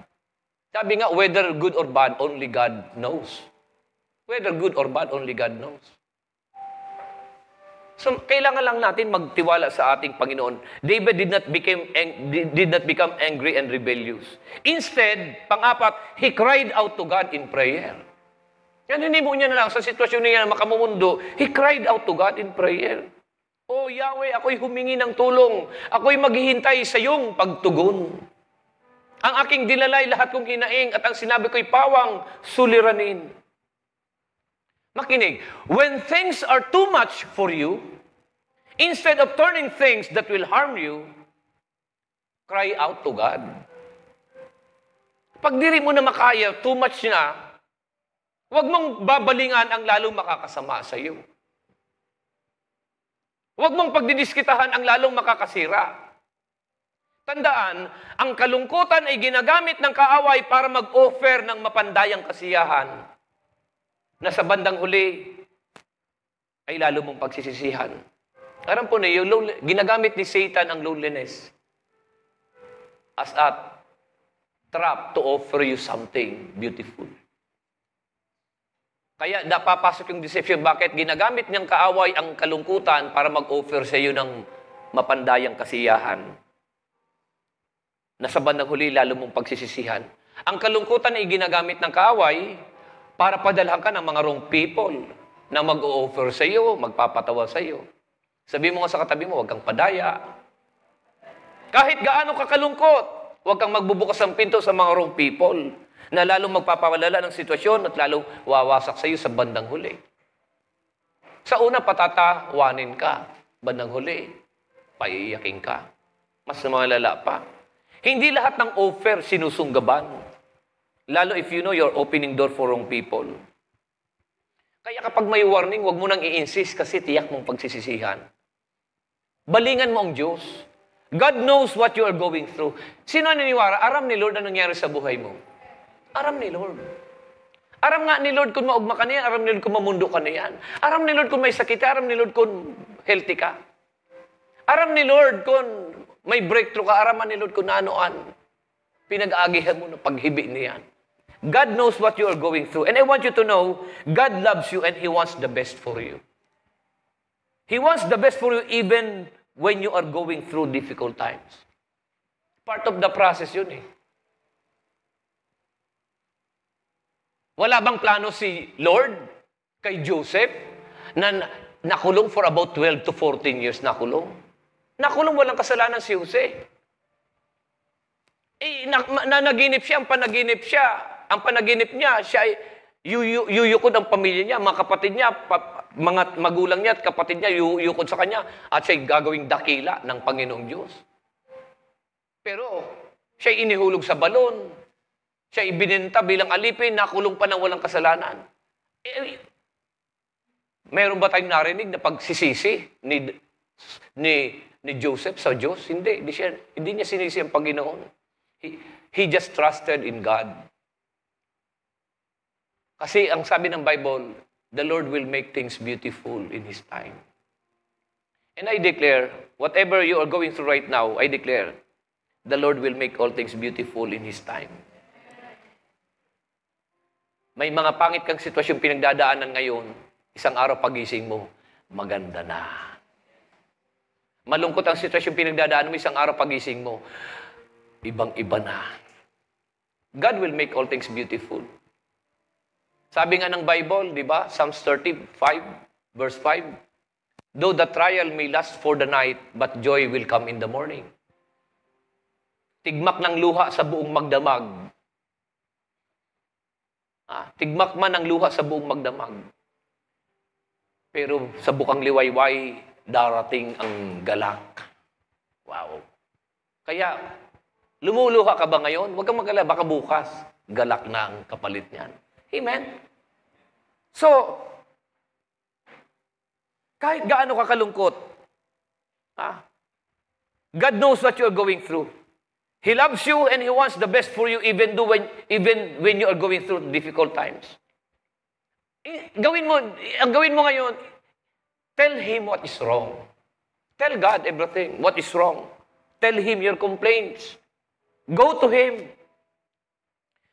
Sabi nga, whether good or bad, only God knows. Whether good or bad, only God knows. So, kailangan lang natin magtiwala sa ating Panginoon. David did not became did not become angry and rebellious. Instead, pangapat, he cried out to God in prayer. Yan, hindi mo niya na lang sa sitwasyon niya na makamumundo. He cried out to God in prayer. Oh Yahweh, ako'y humingi ng tulong. Ako'y maghihintay sa iyong pagtugon. Ang aking dilalay, lahat kong hinaing, at ang sinabi ko'y pawang, suliranin. Makinig, when things are too much for you, instead of turning things that will harm you, cry out to God. Pag diri mo na makaya, too much na, Huwag mong babalingan ang lalong makakasama sa iyo. Huwag mong pagdidiskitahan ang lalong makakasira. Tandaan, ang kalungkutan ay ginagamit ng kaaway para mag-offer ng mapandayang kasiyahan na sa bandang huli ay lalo mong pagsisisihan. Aram po na yung ginagamit ni Satan ang loneliness as a trap to offer you something beautiful. Kaya napapasok yung deception. Bakit? Ginagamit niyang kaaway ang kalungkutan para mag-offer sa iyo ng mapandayang kasiyahan. Nasa bandang huli, lalo mong pagsisisihan. Ang kalungkutan ay ginagamit ng kaaway para padalhan ka ng mga wrong people na mag-offer sa iyo, magpapatawa sa iyo. Sabi mo nga sa katabi mo, huwag kang padaya. Kahit gaano ka kalungkot, huwag kang magbubukas ng pinto sa mga wrong people na lalong magpapawalala ng sitwasyon at lalong wawasak sa iyo sa bandang huli. Sa una, patatawanin ka. Bandang huli, paiiyakin ka. Mas malala pa. Hindi lahat ng offer sinusunggaban. Lalo if you know you're opening door for wrong people. Kaya kapag may warning, huwag mo nang i-insist kasi tiyak mong pagsisisihan. Balingan mo ang Diyos. God knows what you are going through. Sino naniniwara? Aram ni Lord ang nangyari sa buhay mo. Aram ni Lord. Aram nga ni Lord kung maugma ka niyan, aram ni Lord kung mamundo ka niyan. Aram ni Lord kung may sakit, aram ni Lord kung healthy ka. Aram ni Lord kung may breakthrough ka, aram ni Lord kung naanoan. Pinag-aagihan mo ng paghibi niyan. God knows what you are going through. And I want you to know, God loves you and He wants the best for you. He wants the best for you even when you are going through difficult times. Part of the process yun eh. Wala bang plano si Lord kay Joseph na nakulong for about 12 to 14 years nakulong? Nakulong walang kasalanan si Jose. Eh, na, na, naginip siya, ang panaginip siya, ang panaginip niya, siya ay yuyukod ang pamilya niya, mga kapatid niya, pa, mga magulang niya at kapatid niya, yuyukod sa kanya, at siya gagawing dakila ng Panginoong Diyos. Pero, siya inihulog sa balon, siya ibinenta bilang alipin, nakulong pa ng walang kasalanan. Eh, eh, meron ba tayong narinig na pagsisisi ni, ni, ni Joseph sa Diyos? Hindi, hindi, siya, hindi niya sinisi ang Panginoon. He, he just trusted in God. Kasi ang sabi ng Bible, the Lord will make things beautiful in His time. And I declare, whatever you are going through right now, I declare, the Lord will make all things beautiful in His time. May mga pangit kang sitwasyon pinagdadaanan ngayon, isang araw pagising mo, maganda na. Malungkot ang sitwasyong pinagdadaanan mo, isang araw pagising mo, ibang-iba na. God will make all things beautiful. Sabi nga ng Bible, di ba? Psalms 35, verse 5, Though the trial may last for the night, but joy will come in the morning. Tigmak ng luha sa buong magdamag, Ah, tigmak man ang luha sa buong magdamag. Pero sa bukang liwayway, darating ang galak. Wow. Kaya, lumuluha ka ba ngayon? Huwag kang magala, baka bukas, galak na ang kapalit niyan. Amen? So, kahit gaano ka kalungkot, ah, God knows what you are going through. He loves you and He wants the best for you even, do when, even when you are going through difficult times. Gawin mo, ang gawin mo ngayon, tell Him what is wrong. Tell God everything, what is wrong. Tell Him your complaints. Go to Him.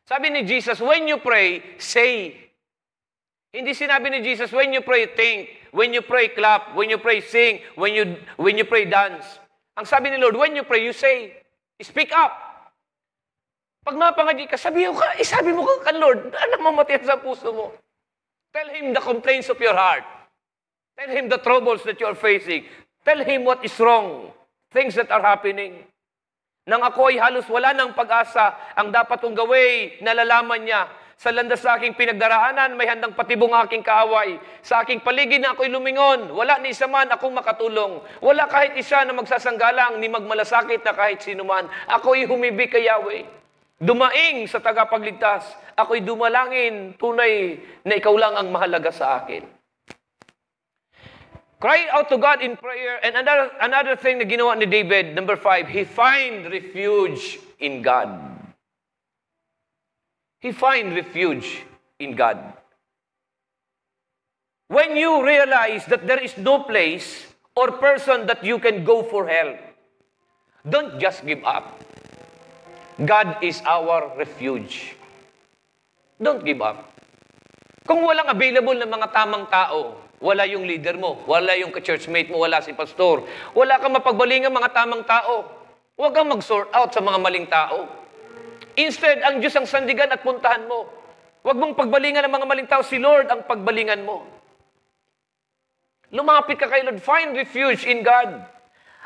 Sabi ni Jesus, when you pray, say. Hindi sinabi ni Jesus, when you pray, think. When you pray, clap. When you pray, sing. When you, when you pray, dance. Ang sabi ni Lord, when you pray, you say. Speak up. Pag mapangadi ka, eh, sabi mo ka, isabi mo ka kan Lord, anak mo matiyan sa puso mo. Tell Him the complaints of your heart. Tell Him the troubles that you are facing. Tell Him what is wrong. Things that are happening. Nang ako ay halos wala ng pag-asa, ang dapat kong gawin, nalalaman niya, sa landas sa aking pinagdaraanan, may handang patibong aking kaaway. Sa aking paligid na ako'y lumingon, wala ni isa man akong makatulong. Wala kahit isa na magsasanggalang, ni magmalasakit na kahit sino man. Ako'y humibig kay Yahweh. Dumaing sa tagapagligtas, ako'y dumalangin, tunay na ikaw lang ang mahalaga sa akin. Cry out to God in prayer. And another, another thing na ginawa ni David, number five, he find refuge in God. He find refuge in God. When you realize that there is no place or person that you can go for help, don't just give up. God is our refuge. Don't give up. Kung walang available na mga tamang tao, wala yung leader mo, wala yung ka-churchmate mo, wala si pastor, wala kang mapagbalingang mga tamang tao, huwag kang mag-sort out sa mga maling tao. Instead, ang Diyos ang sandigan at puntahan mo. Huwag mong pagbalingan ng mga maling tao, si Lord ang pagbalingan mo. Lumapit ka kay Lord, find refuge in God.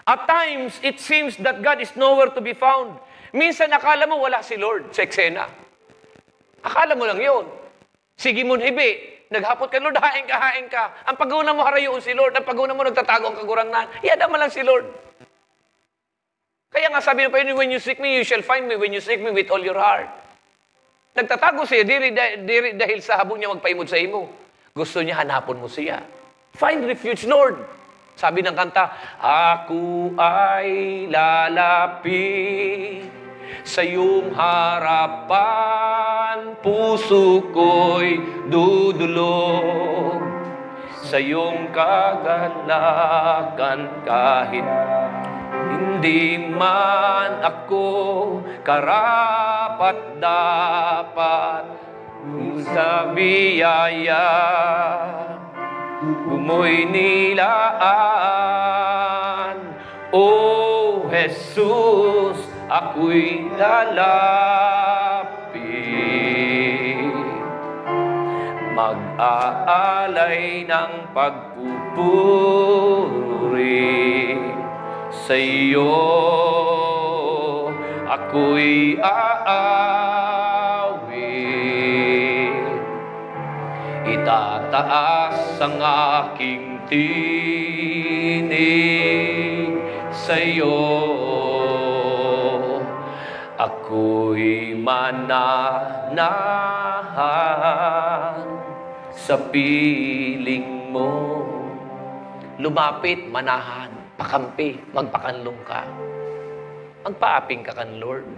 At times, it seems that God is nowhere to be found. Minsan, akala mo wala si Lord sa eksena. Akala mo lang yon. Sige mo hibi, naghapot ka, Lord, hain ka, hain ka. Ang pag mo harayoon si Lord, ang pag mo nagtatago ang kagurangan. Yada mo lang si Lord. Kaya nga sabi pa yun, when you seek me, you shall find me when you seek me with all your heart. Nagtatago siya, diri, diri dahil sa habong niya magpaimod sa imo. Gusto niya hanapon mo siya. Find refuge, Lord. Sabi ng kanta, Ako ay lalapi sa iyong harapan, puso ko'y dudulog sa iyong kagalakan kahit hindi man ako karapat dapat sa biyaya Umoy nilaan O Jesus, ako'y lalapit Mag-aalay ng pagpupuri sa iyo ako'y aawi itataas ang aking tinig sa iyo ako'y mananahan sa piling mo lumapit manahan pakampi, magpakanlong ka. Magpaaping ka kan Lord.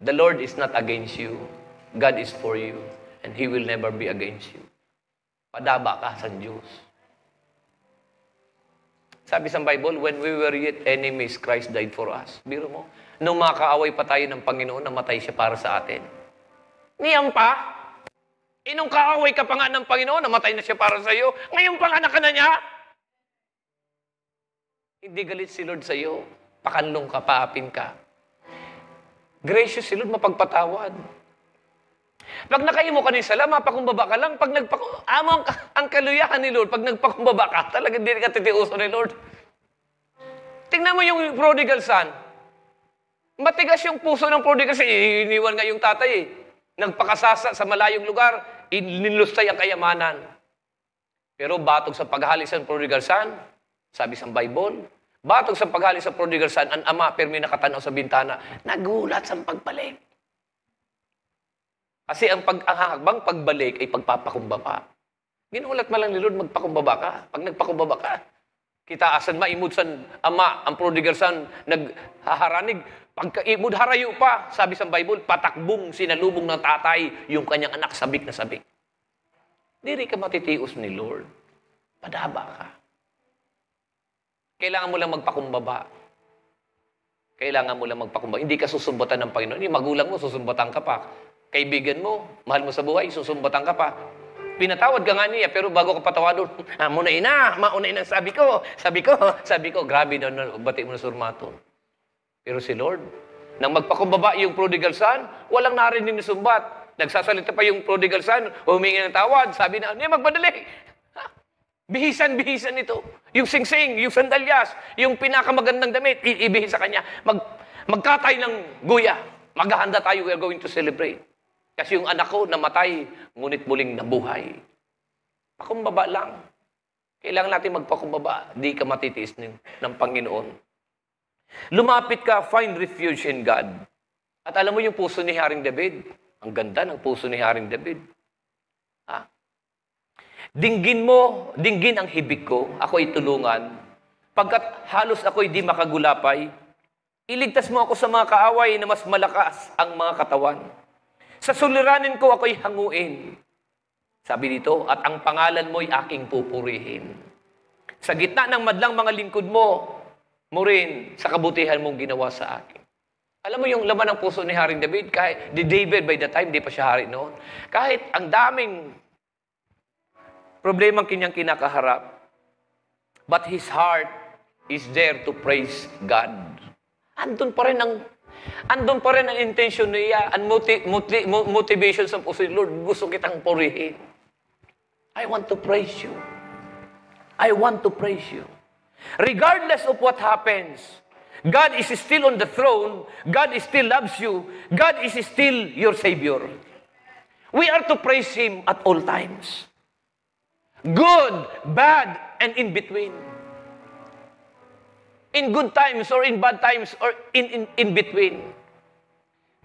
The Lord is not against you. God is for you. And He will never be against you. Padaba ka sa Diyos. Sabi sa Bible, when we were yet enemies, Christ died for us. Biro mo, nung makaaway pa tayo ng Panginoon, namatay siya para sa atin. Niyang pa, inong kaaway ka pa nga ng Panginoon, namatay na siya para sa iyo, ngayon pang anak ka na niya, hindi galit si Lord sa iyo. Pakanlong ka, paapin ka. Gracious si Lord, mapagpatawad. Pag nakaimo ka ni sala, mapakumbaba ka lang. Pag nagpakumbaba, ang, ang kaluyahan ni Lord, pag nagpakumbaba ka, talaga hindi ka titiuso ni Lord. Tingnan mo yung prodigal son. Matigas yung puso ng prodigal son. Iniwan nga yung tatay eh. Nagpakasasa sa malayong lugar, inilustay ang kayamanan. Pero batog sa paghali sa prodigal son, sabi sa Bible, Batog sa paghali sa prodigal son, ang ama, pirmi nakatanaw sa bintana, nagulat sa pagbalik. Kasi ang, pag, ang hakbang pagbalik ay pagpapakumbaba. Ginulat malang ni Lord, magpakumbaba ka. Pag nagpakumbaba ka, kita asan maimod sa ama, ang prodigal son, naghaharanig. Pagkaimod, harayo pa, sabi sa Bible, patakbong, sinalubong ng tatay, yung kanyang anak, sabik na sabik. Diri ka matitius ni Lord. Padaba ka. Kailangan mo lang magpakumbaba. Kailangan mo lang magpakumbaba. Hindi ka susumbatan ng Panginoon. Yung magulang mo, susumbatan ka pa. Kaibigan mo, mahal mo sa buhay, susumbatan ka pa. Pinatawad ka nga niya, pero bago ka patawadon, ah, muna ina, mauna ina, sabi ko, sabi ko, sabi ko, grabe daw, bati mo na surmaton. Pero si Lord, nang magpakumbaba yung prodigal son, walang narinig ni sumbat. Nagsasalita pa yung prodigal son, humingi ng tawad, sabi na, hindi, magpadali, Bihisan-bihisan ito. Yung singsing, yung sandalyas, yung pinakamagandang damit, iibihin sa kanya. Mag, magkatay ng guya. Maghahanda tayo, we are going to celebrate. Kasi yung anak ko namatay, ngunit muling nabuhay. Pakumbaba lang. Kailangan natin magpakumbaba. Di ka matitiis ng, ng Panginoon. Lumapit ka, find refuge in God. At alam mo yung puso ni Haring David? Ang ganda ng puso ni Haring David. Ha? Dinggin mo, dinggin ang hibig ko, ako itulungan. Pagkat halos ako'y di makagulapay, iligtas mo ako sa mga kaaway na mas malakas ang mga katawan. Sa suliranin ko ako'y hanguin. Sabi dito, at ang pangalan mo'y aking pupurihin. Sa gitna ng madlang mga lingkod mo, mo rin sa kabutihan mong ginawa sa akin. Alam mo yung laman ng puso ni Haring David, kahit, di David by the time, di pa siya hari noon. Kahit ang daming problemang kanyang kinakaharap. But his heart is there to praise God. Andun pa rin ang andun pa rin ang intention niya and moti, moti, motivation sa puso Lord, gusto kitang purihin. I want to praise you. I want to praise you. Regardless of what happens, God is still on the throne. God is still loves you. God is still your Savior. We are to praise Him at all times. Good, bad, and in between. In good times or in bad times or in, in, in between.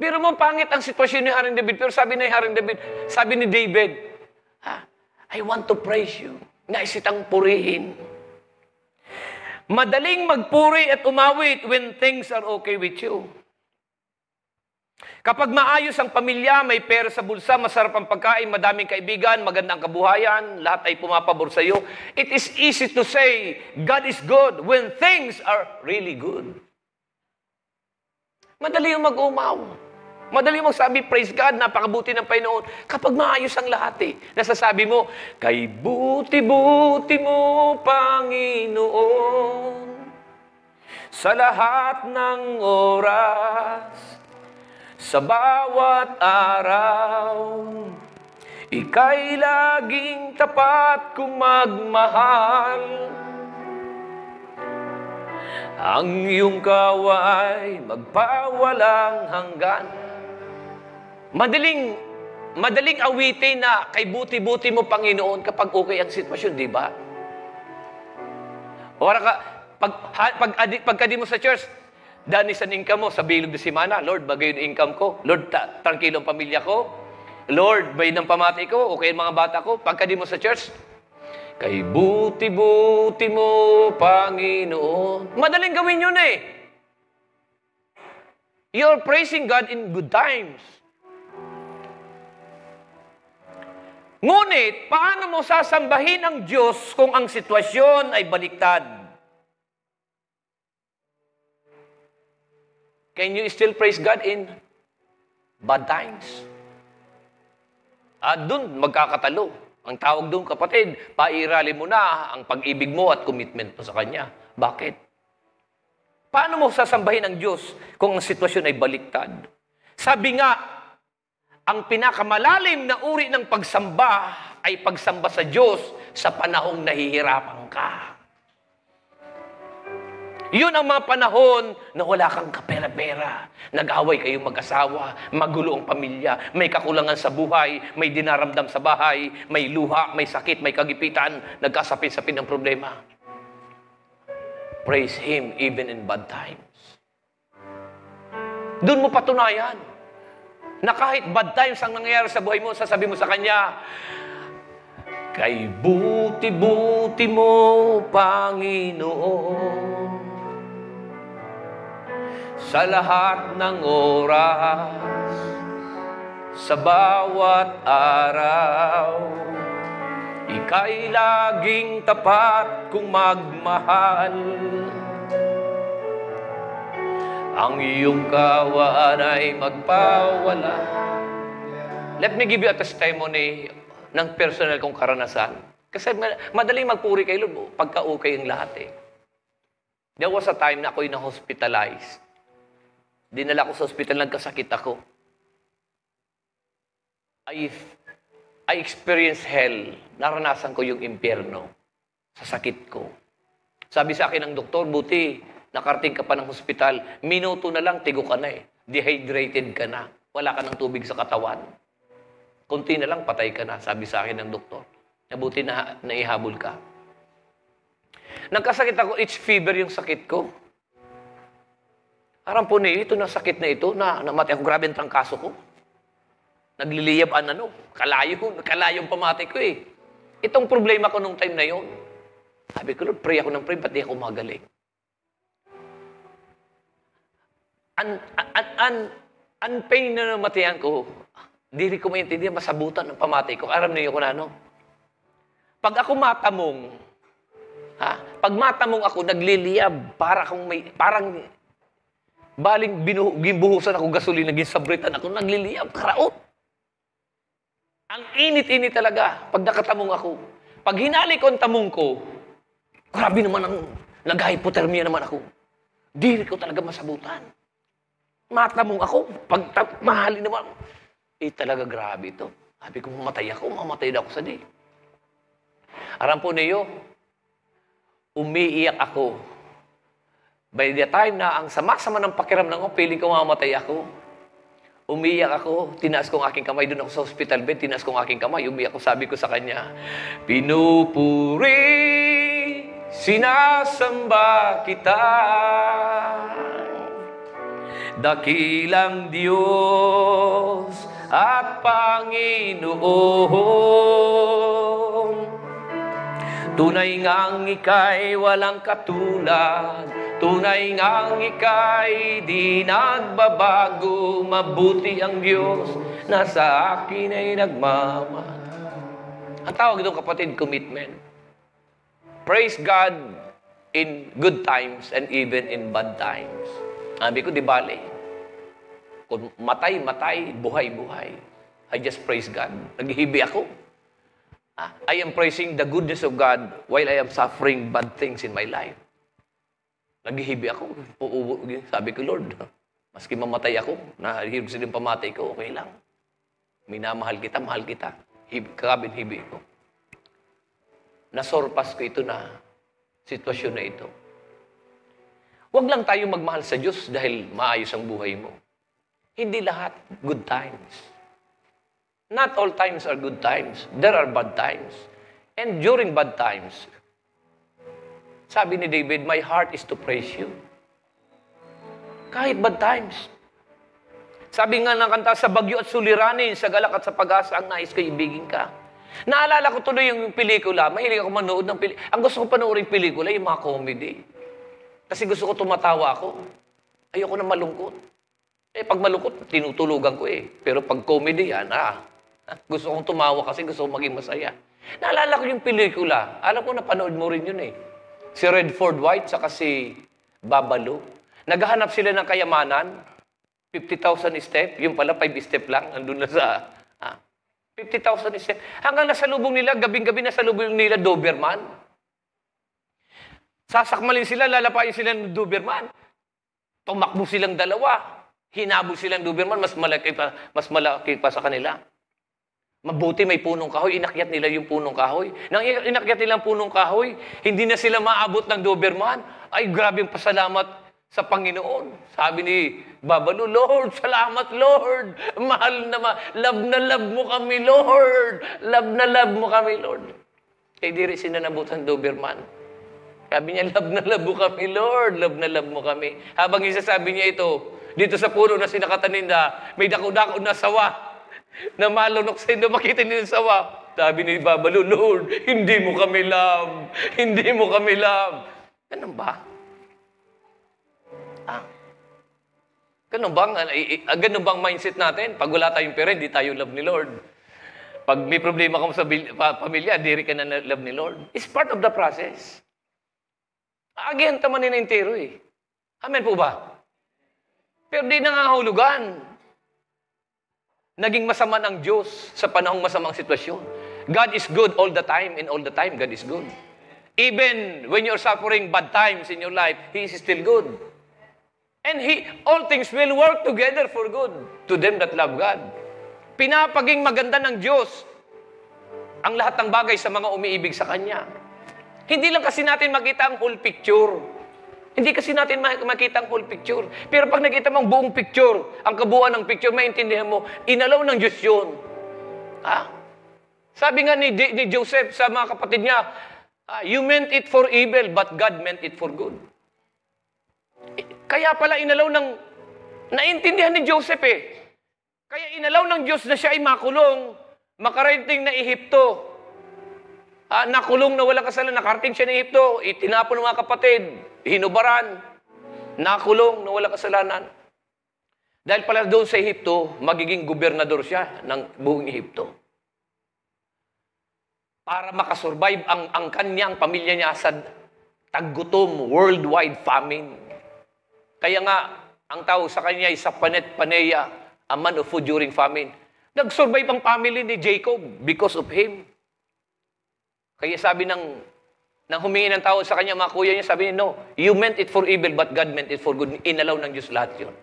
Pero mo, pangit ang sitwasyon ni Haring David. Pero sabi ni Haring David, sabi ni David, ah, I want to praise you. Naisitang purihin. Madaling magpuri at umawit when things are okay with you. Kapag maayos ang pamilya, may pera sa bulsa, masarap ang pagkain, madaming kaibigan, maganda ang kabuhayan, lahat ay pumapabor sa iyo. It is easy to say, God is good when things are really good. Madali yung mag-umaw. Madali mong sabi, praise God, napakabuti ng Panginoon. Kapag maayos ang lahat eh, nasasabi mo, kay buti-buti mo, Panginoon, sa lahat ng oras, sa bawat araw Ika'y laging tapat kung magmahal Ang iyong kaway magpawalang hanggan Madaling, madaling awitin na kay buti-buti mo Panginoon kapag okay ang sitwasyon, di ba? Ora ka, pag, pag, pag, pagka di mo sa church, Dani sa income mo, sa bilog si Mana, Lord, bagay yung income ko. Lord, ta- ang pamilya ko. Lord, bayad ng pamatay ko, okay mga bata ko, pagka di mo sa church. Kay buti-buti mo, Panginoon. Madaling gawin yun eh. You're praising God in good times. Ngunit, paano mo sasambahin ang Diyos kung ang sitwasyon ay baliktad? Can you still praise God in bad times? At ah, doon, magkakatalo. Ang tawag doon, kapatid, pairali mo na ang pag-ibig mo at commitment mo sa Kanya. Bakit? Paano mo sasambahin ang Diyos kung ang sitwasyon ay baliktad? Sabi nga, ang pinakamalalim na uri ng pagsamba ay pagsamba sa Diyos sa panahong nahihirapan ka. Yun ang mga panahon na wala kang kapera-pera. Nag-away kayong mag-asawa, magulo ang pamilya, may kakulangan sa buhay, may dinaramdam sa bahay, may luha, may sakit, may kagipitan, nagkasapin-sapin ang problema. Praise Him even in bad times. Doon mo patunayan na kahit bad times ang nangyayari sa buhay mo, sasabi mo sa Kanya, Kay buti-buti mo, Panginoon, sa lahat ng oras, sa bawat araw. Ika'y laging tapat kung magmahal. Ang iyong kawaan ay magpawala. Let me give you a testimony ng personal kong karanasan. Kasi madaling magpuri kay Lord, pagkaukay ang lahat eh. There was a time na ako'y na-hospitalized. Dinala ko sa ospital, nagkasakit ako. I, I experienced hell. Naranasan ko yung impyerno sa sakit ko. Sabi sa akin ng doktor, buti, nakarting ka pa ng hospital, minuto na lang, tigo ka na eh. Dehydrated ka na. Wala ka ng tubig sa katawan. Kunti na lang, patay ka na, sabi sa akin ng doktor. Nabuti na naihabol ka. Nagkasakit ako, it's fever yung sakit ko. Arampone, ito na sakit na ito, na namatay ako, grabe ang trangkaso ko. Nagliliyab ang ano, kalayo ko, kalayong pamatay ko eh. Itong problema ko nung time na yon. Sabi ko, Lord, pray ako ng pray, ba't di ako magaling? An, an, an, an pain na namatayan ko, hindi ko maintindihan, masabutan ng pamatay ko. Aram niyo ko na, ano? Pag ako matamong, ha? Pag matamong ako, nagliliyab, para kung may, parang Baling binuh- gimbuhusan ako gasolina, ginsabritan ako, nagliliyab, karaot. Ang init-init talaga pag nakatamong ako. Pag hinalik ko ang tamong ko, grabe naman ang nag-hypothermia naman ako. Dili ko talaga masabutan. Matamong ako, pag mahali naman, eh talaga grabe ito. Sabi ko, mamatay ako, mamatay na ako sa di. Aram po niyo, umiiyak ako By the time na ang sama-sama ng pakiramdam ko, oh, piling ko mamatay ako. Umiyak ako, tinaas kong aking kamay. Doon ako sa hospital bed, tinaas kong aking kamay. Umiyak ako, sabi ko sa kanya, Pinupuri, sinasamba kita. Dakilang Diyos at Panginoon. Tunay ngang ika'y walang katulad Tunay ngang ika'y di nagbabago, mabuti ang Diyos na sa akin ay nagmamahal. Ang tawag doon kapatid, commitment. Praise God in good times and even in bad times. Sabi ko, di bale. Kung matay, matay, buhay, buhay. I just praise God. Naghihibi ako. Ah, I am praising the goodness of God while I am suffering bad things in my life. Naghihibi ako. Uubo. Sabi ko, Lord, maski mamatay ako, nahihirog sa din pamatay ko, okay lang. Minamahal kita, mahal kita. Hib, kakabin hibi ko. Nasorpas ko ito na sitwasyon na ito. Huwag lang tayo magmahal sa Diyos dahil maayos ang buhay mo. Hindi lahat good times. Not all times are good times. There are bad times. And during bad times, sabi ni David, my heart is to praise you. Kahit bad times. Sabi nga ng kanta, sa bagyo at suliranin, sa galak at sa pag-asa, ang nais ko, ibigin ka. Naalala ko tuloy yung pelikula. Mahilig ako manood ng pelikula. Ang gusto ko panoorin pelikula, yung mga comedy. Kasi gusto ko tumatawa ako. Ayoko na malungkot. Eh, pag malungkot, tinutulugan ko eh. Pero pag comedy yan, ah, gusto kong tumawa kasi gusto kong maging masaya. Naalala ko yung pelikula. Alam ko, na napanood mo rin yun eh. Si Redford White, saka si Babalo. Naghahanap sila ng kayamanan. 50,000 step. Yung pala, 5 step lang. Andun na sa... Ah, 50,000 step. Hanggang nasa lubong nila, gabing-gabi nasa lubong nila, Doberman. Sasakmalin sila, lalapain sila ng Doberman. Tumakbo silang dalawa. Hinabo silang Doberman, mas malaki pa, mas malaki pa sa kanila. Mabuti may punong kahoy, inakyat nila yung punong kahoy. Nang inakyat nila ang punong kahoy, hindi na sila maabot ng Doberman. Ay, grabe pasalamat sa Panginoon. Sabi ni Babalo, Lord, salamat Lord. Mahal na ma love na love mo kami Lord. Love na love mo kami Lord. Eh di rin sinanabutan Doberman. Sabi niya, love na love mo kami Lord. Love na love mo kami. Habang isasabi niya ito, dito sa puno na sinakataninda, may dako-dako na sawa na malunok sa inyo, makita niyo sa wap. Sabi ni Babalo, Lord, hindi mo kami love. Hindi mo kami love. Ganun ba? Ah. Ganun bang, ah, ah, ganun bang mindset natin? Pag wala tayong pera, hindi tayo love ni Lord. Pag may problema ka sa pamilya, diri ka na love ni Lord. It's part of the process. Again, tamanin na entero eh. Amen po ba? Pero di nangahulugan. Naging masama ng Diyos sa panahong masamang sitwasyon. God is good all the time and all the time God is good. Even when you're suffering bad times in your life, He is still good. And He, all things will work together for good to them that love God. Pinapaging maganda ng Diyos ang lahat ng bagay sa mga umiibig sa Kanya. Hindi lang kasi natin makita ang whole picture. Hindi kasi natin makita ang full picture. Pero pag nakita mo ang buong picture, ang kabuuan ng picture, maintindihan mo, inalaw ng Diyos yun. Ha? Sabi nga ni, ni Joseph sa mga kapatid niya, ah, you meant it for evil, but God meant it for good. Kaya pala inalaw ng, naintindihan ni Joseph eh. Kaya inalaw ng Diyos na siya ay makulong, makarating na Ehipto, uh, nakulong na walang kasalanan, nakarating siya ng Egypto, itinapon ng mga kapatid, hinubaran, nakulong na walang kasalanan. Dahil pala doon sa Egypto, magiging gobernador siya ng buong Egypto. Para makasurvive ang, ang kanyang pamilya niya sa taggutom, worldwide famine. Kaya nga, ang tao sa kanya ay sa panet Paneya, a man of food during famine. Nag-survive ang family ni Jacob because of him. Kaya sabi ng, nang humingi ng tao sa kanya, mga kuya niya, sabi niya, no, you meant it for evil, but God meant it for good. Inalaw ng Diyos lahat yun.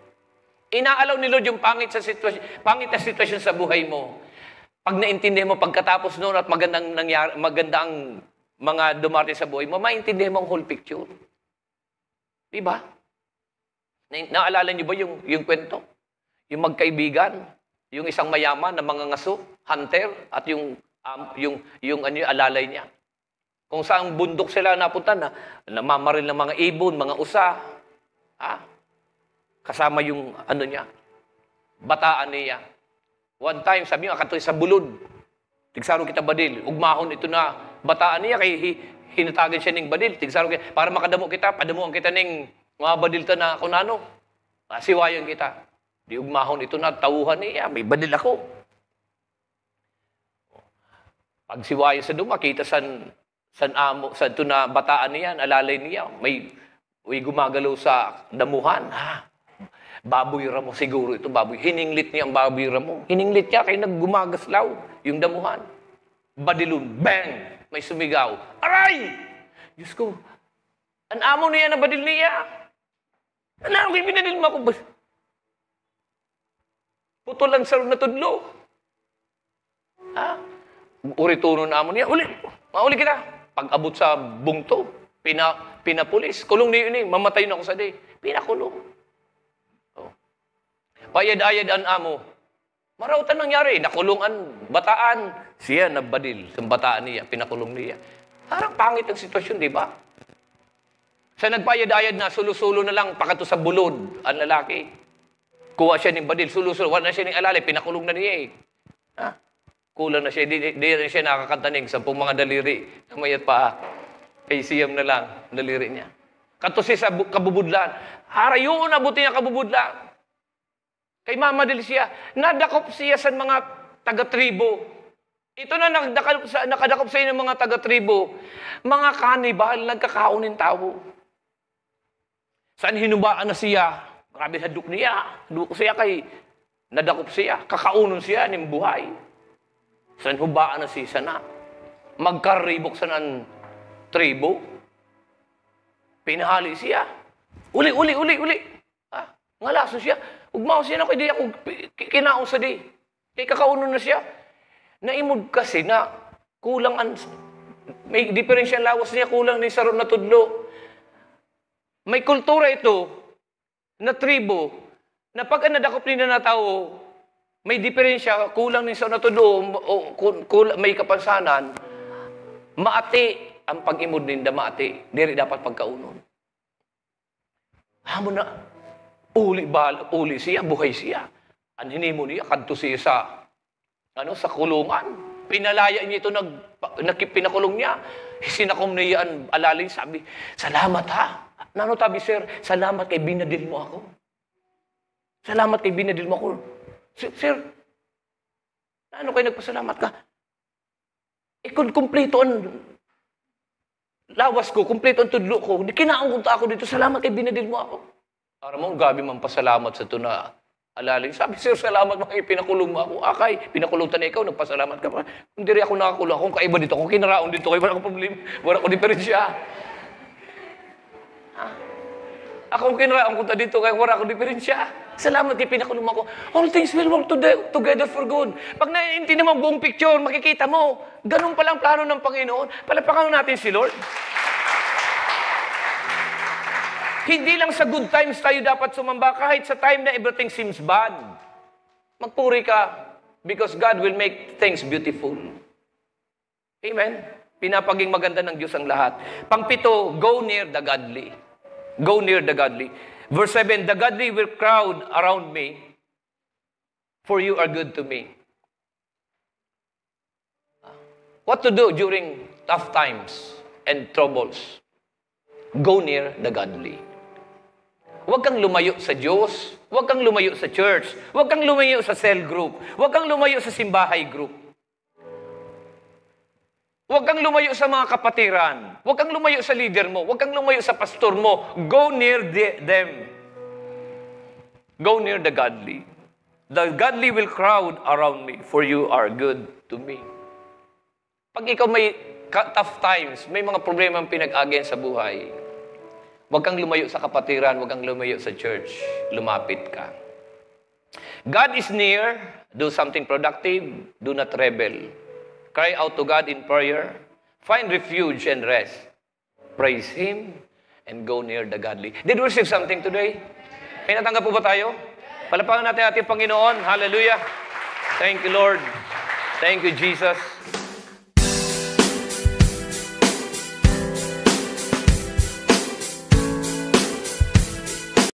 Inaalaw ni Lord yung pangit, sa sitwasyon, pangit na sitwasyon sa buhay mo. Pag naintindihan mo, pagkatapos noon at magandang, nangyari, maganda ang mga dumarte sa buhay mo, maintindihan mo ang whole picture. Di ba? Na, naalala niyo ba yung, yung kwento? Yung magkaibigan, yung isang mayaman na mga ngaso, hunter, at yung um, yung, yung ano, yung alalay niya. Kung saan bundok sila napunta na, namamaril ng mga ibon, mga usa. Ha? Kasama yung ano niya, bataan niya. One time, sabi niya, akatoy sa bulod. Tigsaro kita badil. Ugmahon ito na bataan niya kay hi, hinatagan siya ning badil. Tigsaro kita. Para makadamo kita, padamuan kita ning mga badil ta na kunano. Siwayan kita. Di ugmahon ito na Tawuhan niya. May badil ako. Pag si Wise dumakita san, san amo, san to na bataan niyan, alalay niya, may, may gumagalaw sa damuhan. Ha? Baboy ramo siguro ito, baboy. Hininglit niya ang baboy ramo. Hininglit niya, kay naggumagaslaw yung damuhan. Badilun, bang! May sumigaw. Aray! Diyos ko, ang amo niya na badil niya. Ano, kaya binadil mo ako? Putol ang sarong na tudlo. Ha? Urituno na amo niya, uli, mauli kita. Pag-abot sa bungto, pina, pinapulis. Kulong niyo ni, eh. mamatay na ako sa day. Pinakulong. Oh. Payad-ayad ang amo. Marautan nangyari, Nakulong nakulungan, bataan. Siya nabadil, sa bataan niya, pinakulong niya. Parang pangit ang sitwasyon, di ba? Sa nagpayad-ayad na, sulusulo na lang, pakato sa bulod, ang lalaki. Kuha siya ng badil, sulusulo, wala na siya ng alali, pinakulong na niya eh. Ha? Kulang na siya. Di, di, di siya nakakataneng sa mga daliri na may at paa. ACM na lang, daliri niya. Katusi sa kabubudlan. Harayoon na buti niya kabubudlan. Kay Mama Delicia, nadakop siya sa mga taga-tribo. Ito na nakadakop sa, nakadakop sa inyo ng mga taga-tribo. Mga kanibal, nagkakaunin tao. Saan hinubaan na siya? Grabe haduk niya. Duk siya kay nadakop siya. Kakaunon siya ng buhay. San hubaan na sisa na. Magkaribok sa nan tribo. Pinahali siya. Uli, uli, uli, uli. Ah, Ngalaso siya. Ugmaw siya na ko, hindi ako kinaon sa di. Eh. Kay kakauno na siya. Naimod kasi na kulang ang may diferensya lawas niya kulang ni sarong na tudlo. May kultura ito na tribo na pag nadakop nila na tao, may diferensya, kulang din sa natudo, ano may kapansanan, maati ang pag-imod ninda, maati. Diri dapat pagkaunon. Hamo na, uli bal, uli siya, buhay siya. Ang mo niya, kanto siya sa, ano, sa kulungan. Pinalaya niya ito, nag, nakipinakulong niya. Sinakom niya ang alalay, sabi, salamat ha. Nano tabi, sir, salamat kay binadil mo ako. Salamat kay binadil mo ako. Sir, sir ano kayo nagpasalamat ka? Eh, kung kumpleto ang lawas ko, kumpleto ang tudlo ko, di kinaangkot ako dito, salamat kay binadil mo ako. Para mo, gabi man pasalamat sa ito na alaling. Sabi, sir, salamat mga pinakulong mo ako. Akay, ah, pinakulutan na ikaw, nagpasalamat ka pa. Kung diri ako nakakulong, kung kaiba dito, kung kinaraon dito, kayo, wala akong problema, wala akong diferensya. Ha? Ah. Akong kinuha, ang kunta dito, kaya wala akong diferensya. Salamat kay pinakuluma ako. All things will work today, together for good. Pag naiintindi mo ang buong picture, makikita mo, ganun pala ang plano ng Panginoon. Palapakan natin si Lord. Hindi lang sa good times tayo dapat sumamba, kahit sa time na everything seems bad. Magpuri ka, because God will make things beautiful. Amen? Pinapaging maganda ng Diyos ang lahat. Pangpito, go near the godly. Go near the godly. Verse 7 The godly will crowd around me, for you are good to me. What to do during tough times and troubles? Go near the godly. Huwag kang lumayo sa Diyos. Huwag kang lumayo sa church. Huwag kang lumayo sa cell group. Huwag kang lumayo sa simbahay group. Huwag kang lumayo sa mga kapatiran. Huwag kang lumayo sa leader mo. Huwag kang lumayo sa pastor mo. Go near the, them. Go near the godly. The godly will crowd around me, for you are good to me. Pag ikaw may tough times, may mga problema ang pinag-again sa buhay, huwag kang lumayo sa kapatiran, huwag kang lumayo sa church. Lumapit ka. God is near. Do something productive. Do not rebel. Cry out to God in prayer. Find refuge and rest. Praise Him and go near the godly. Did we receive something today? May natanggap po ba tayo? Palapakan natin ating Panginoon. Hallelujah. Thank you, Lord. Thank you, Jesus.